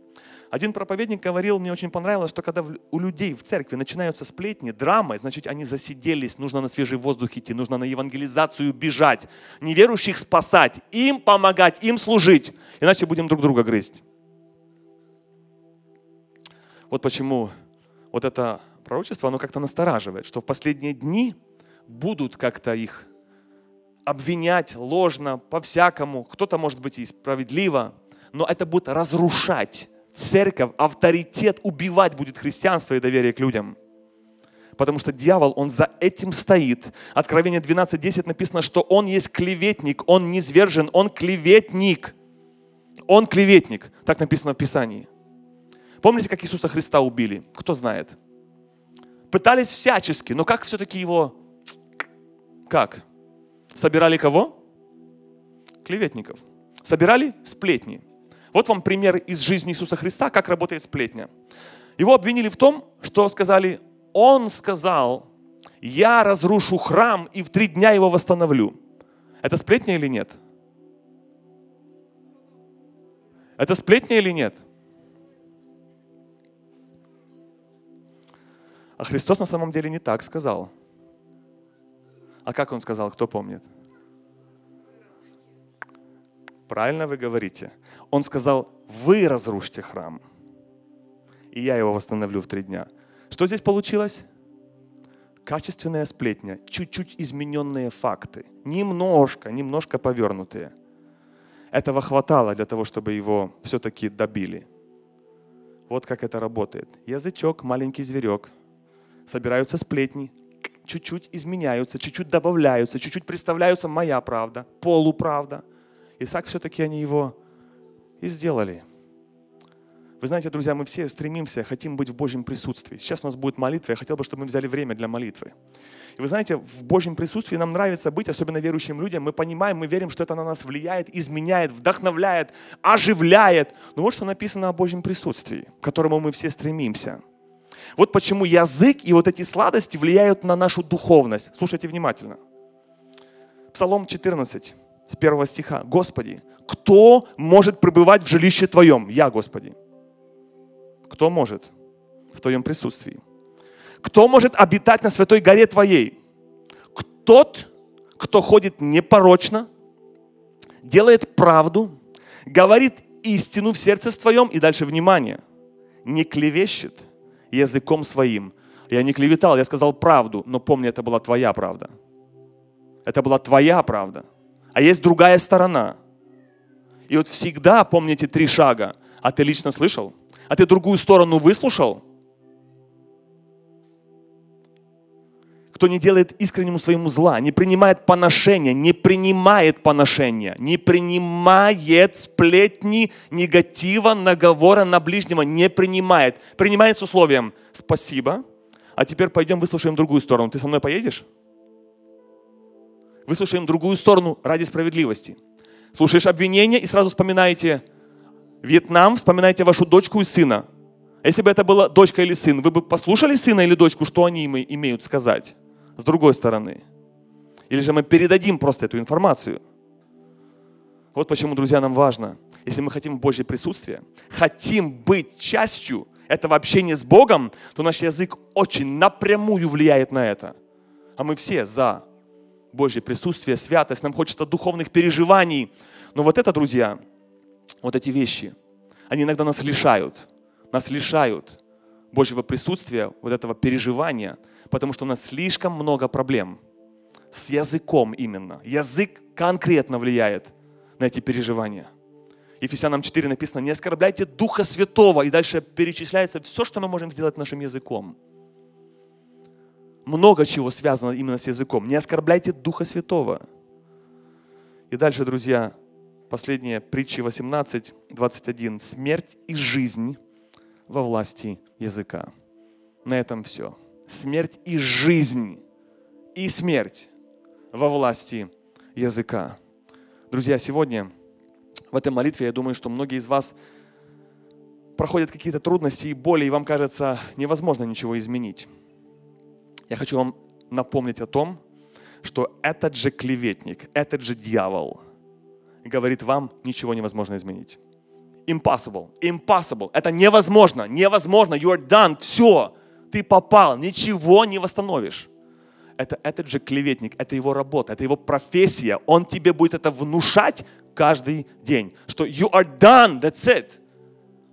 [SPEAKER 1] Один проповедник говорил, мне очень понравилось, что когда у людей в церкви начинаются сплетни, драмы, значит, они засиделись, нужно на свежий воздух идти, нужно на евангелизацию бежать, неверующих спасать, им помогать, им служить, иначе будем друг друга грызть. Вот почему вот это пророчество, оно как-то настораживает, что в последние дни будут как-то их обвинять ложно, по-всякому, кто-то может быть и справедливо, но это будет разрушать церковь, авторитет, убивать будет христианство и доверие к людям. Потому что дьявол, он за этим стоит. Откровение 12.10 написано, что он есть клеветник, он низвержен, он клеветник. Он клеветник, так написано в Писании. Помните, как Иисуса Христа убили? Кто знает? Пытались всячески, но как все-таки его... Как? Собирали кого? Клеветников. Собирали сплетни. Вот вам пример из жизни Иисуса Христа, как работает сплетня. Его обвинили в том, что сказали, он сказал, я разрушу храм и в три дня его восстановлю. Это сплетня или нет? Это сплетня или нет? А Христос на самом деле не так сказал. А как он сказал, кто помнит? Правильно вы говорите. Он сказал, вы разрушите храм, и я его восстановлю в три дня. Что здесь получилось? Качественная сплетня, чуть-чуть измененные факты, немножко, немножко повернутые. Этого хватало для того, чтобы его все-таки добили. Вот как это работает. Язычок, маленький зверек. Собираются сплетни, чуть-чуть изменяются, чуть-чуть добавляются, чуть-чуть представляются моя правда, полуправда. И так все-таки они его и сделали. Вы знаете, друзья, мы все стремимся, хотим быть в Божьем присутствии. Сейчас у нас будет молитва, я хотел бы, чтобы мы взяли время для молитвы. И вы знаете, в Божьем присутствии нам нравится быть, особенно верующим людям. Мы понимаем, мы верим, что это на нас влияет, изменяет, вдохновляет, оживляет. Но ну вот что написано о Божьем присутствии, к которому мы все стремимся – вот почему язык и вот эти сладости влияют на нашу духовность. Слушайте внимательно. Псалом 14, с первого стиха. «Господи, кто может пребывать в жилище Твоем?» Я, Господи. Кто может в Твоем присутствии? Кто может обитать на святой горе Твоей? Тот, кто ходит непорочно, делает правду, говорит истину в сердце Твоем, и дальше внимание, не клевещет, языком своим. Я не клеветал, я сказал правду, но помни, это была твоя правда. Это была твоя правда. А есть другая сторона. И вот всегда помните три шага. А ты лично слышал? А ты другую сторону выслушал? кто не делает искреннему своему зла, не принимает поношения, не принимает поношения, не принимает сплетни, негатива, наговора на ближнего, не принимает. Принимает с условием «спасибо», а теперь пойдем выслушаем другую сторону. Ты со мной поедешь? Выслушаем другую сторону ради справедливости. Слушаешь обвинение и сразу вспоминаете Вьетнам, вспоминаете вашу дочку и сына. А если бы это была дочка или сын, вы бы послушали сына или дочку, что они им имеют сказать? с другой стороны. Или же мы передадим просто эту информацию. Вот почему, друзья, нам важно, если мы хотим Божье присутствие, хотим быть частью этого общения с Богом, то наш язык очень напрямую влияет на это. А мы все за Божье присутствие, святость, нам хочется духовных переживаний. Но вот это, друзья, вот эти вещи, они иногда нас лишают, нас лишают Божьего присутствия, вот этого переживания, потому что у нас слишком много проблем с языком именно. Язык конкретно влияет на эти переживания. Ефесянам 4 написано, не оскорбляйте Духа Святого. И дальше перечисляется все, что мы можем сделать нашим языком. Много чего связано именно с языком. Не оскорбляйте Духа Святого. И дальше, друзья, последняя притча 18, 21. Смерть и жизнь во власти языка. На этом все. Смерть и жизнь, и смерть во власти языка. Друзья, сегодня в этой молитве, я думаю, что многие из вас проходят какие-то трудности и боли, и вам кажется невозможно ничего изменить. Я хочу вам напомнить о том, что этот же клеветник, этот же дьявол говорит вам, ничего невозможно изменить impossible. Impossible. Это невозможно. Невозможно. You are done. Все. Ты попал. Ничего не восстановишь. Это этот же клеветник. Это его работа. Это его профессия. Он тебе будет это внушать каждый день. Что you are done. That's it.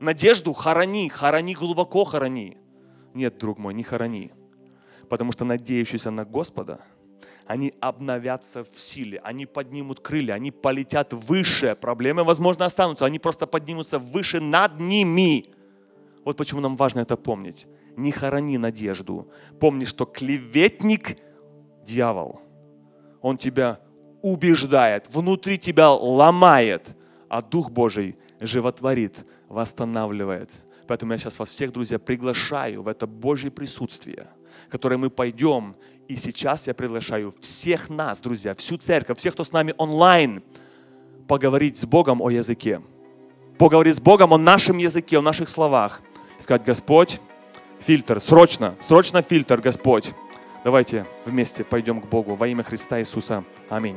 [SPEAKER 1] Надежду хорони. Хорони глубоко хорони. Нет, друг мой, не хорони. Потому что надеющийся на Господа – они обновятся в силе, они поднимут крылья, они полетят выше. Проблемы, возможно, останутся, они просто поднимутся выше над ними. Вот почему нам важно это помнить. Не хорони надежду. Помни, что клеветник – дьявол. Он тебя убеждает, внутри тебя ломает, а Дух Божий животворит, восстанавливает. Поэтому я сейчас вас всех, друзья, приглашаю в это Божье присутствие, которое мы пойдем и сейчас я приглашаю всех нас, друзья, всю церковь, всех, кто с нами онлайн, поговорить с Богом о языке. Поговорить с Богом о нашем языке, о наших словах. сказать, Господь, фильтр, срочно, срочно фильтр, Господь. Давайте вместе пойдем к Богу во имя Христа Иисуса. Аминь.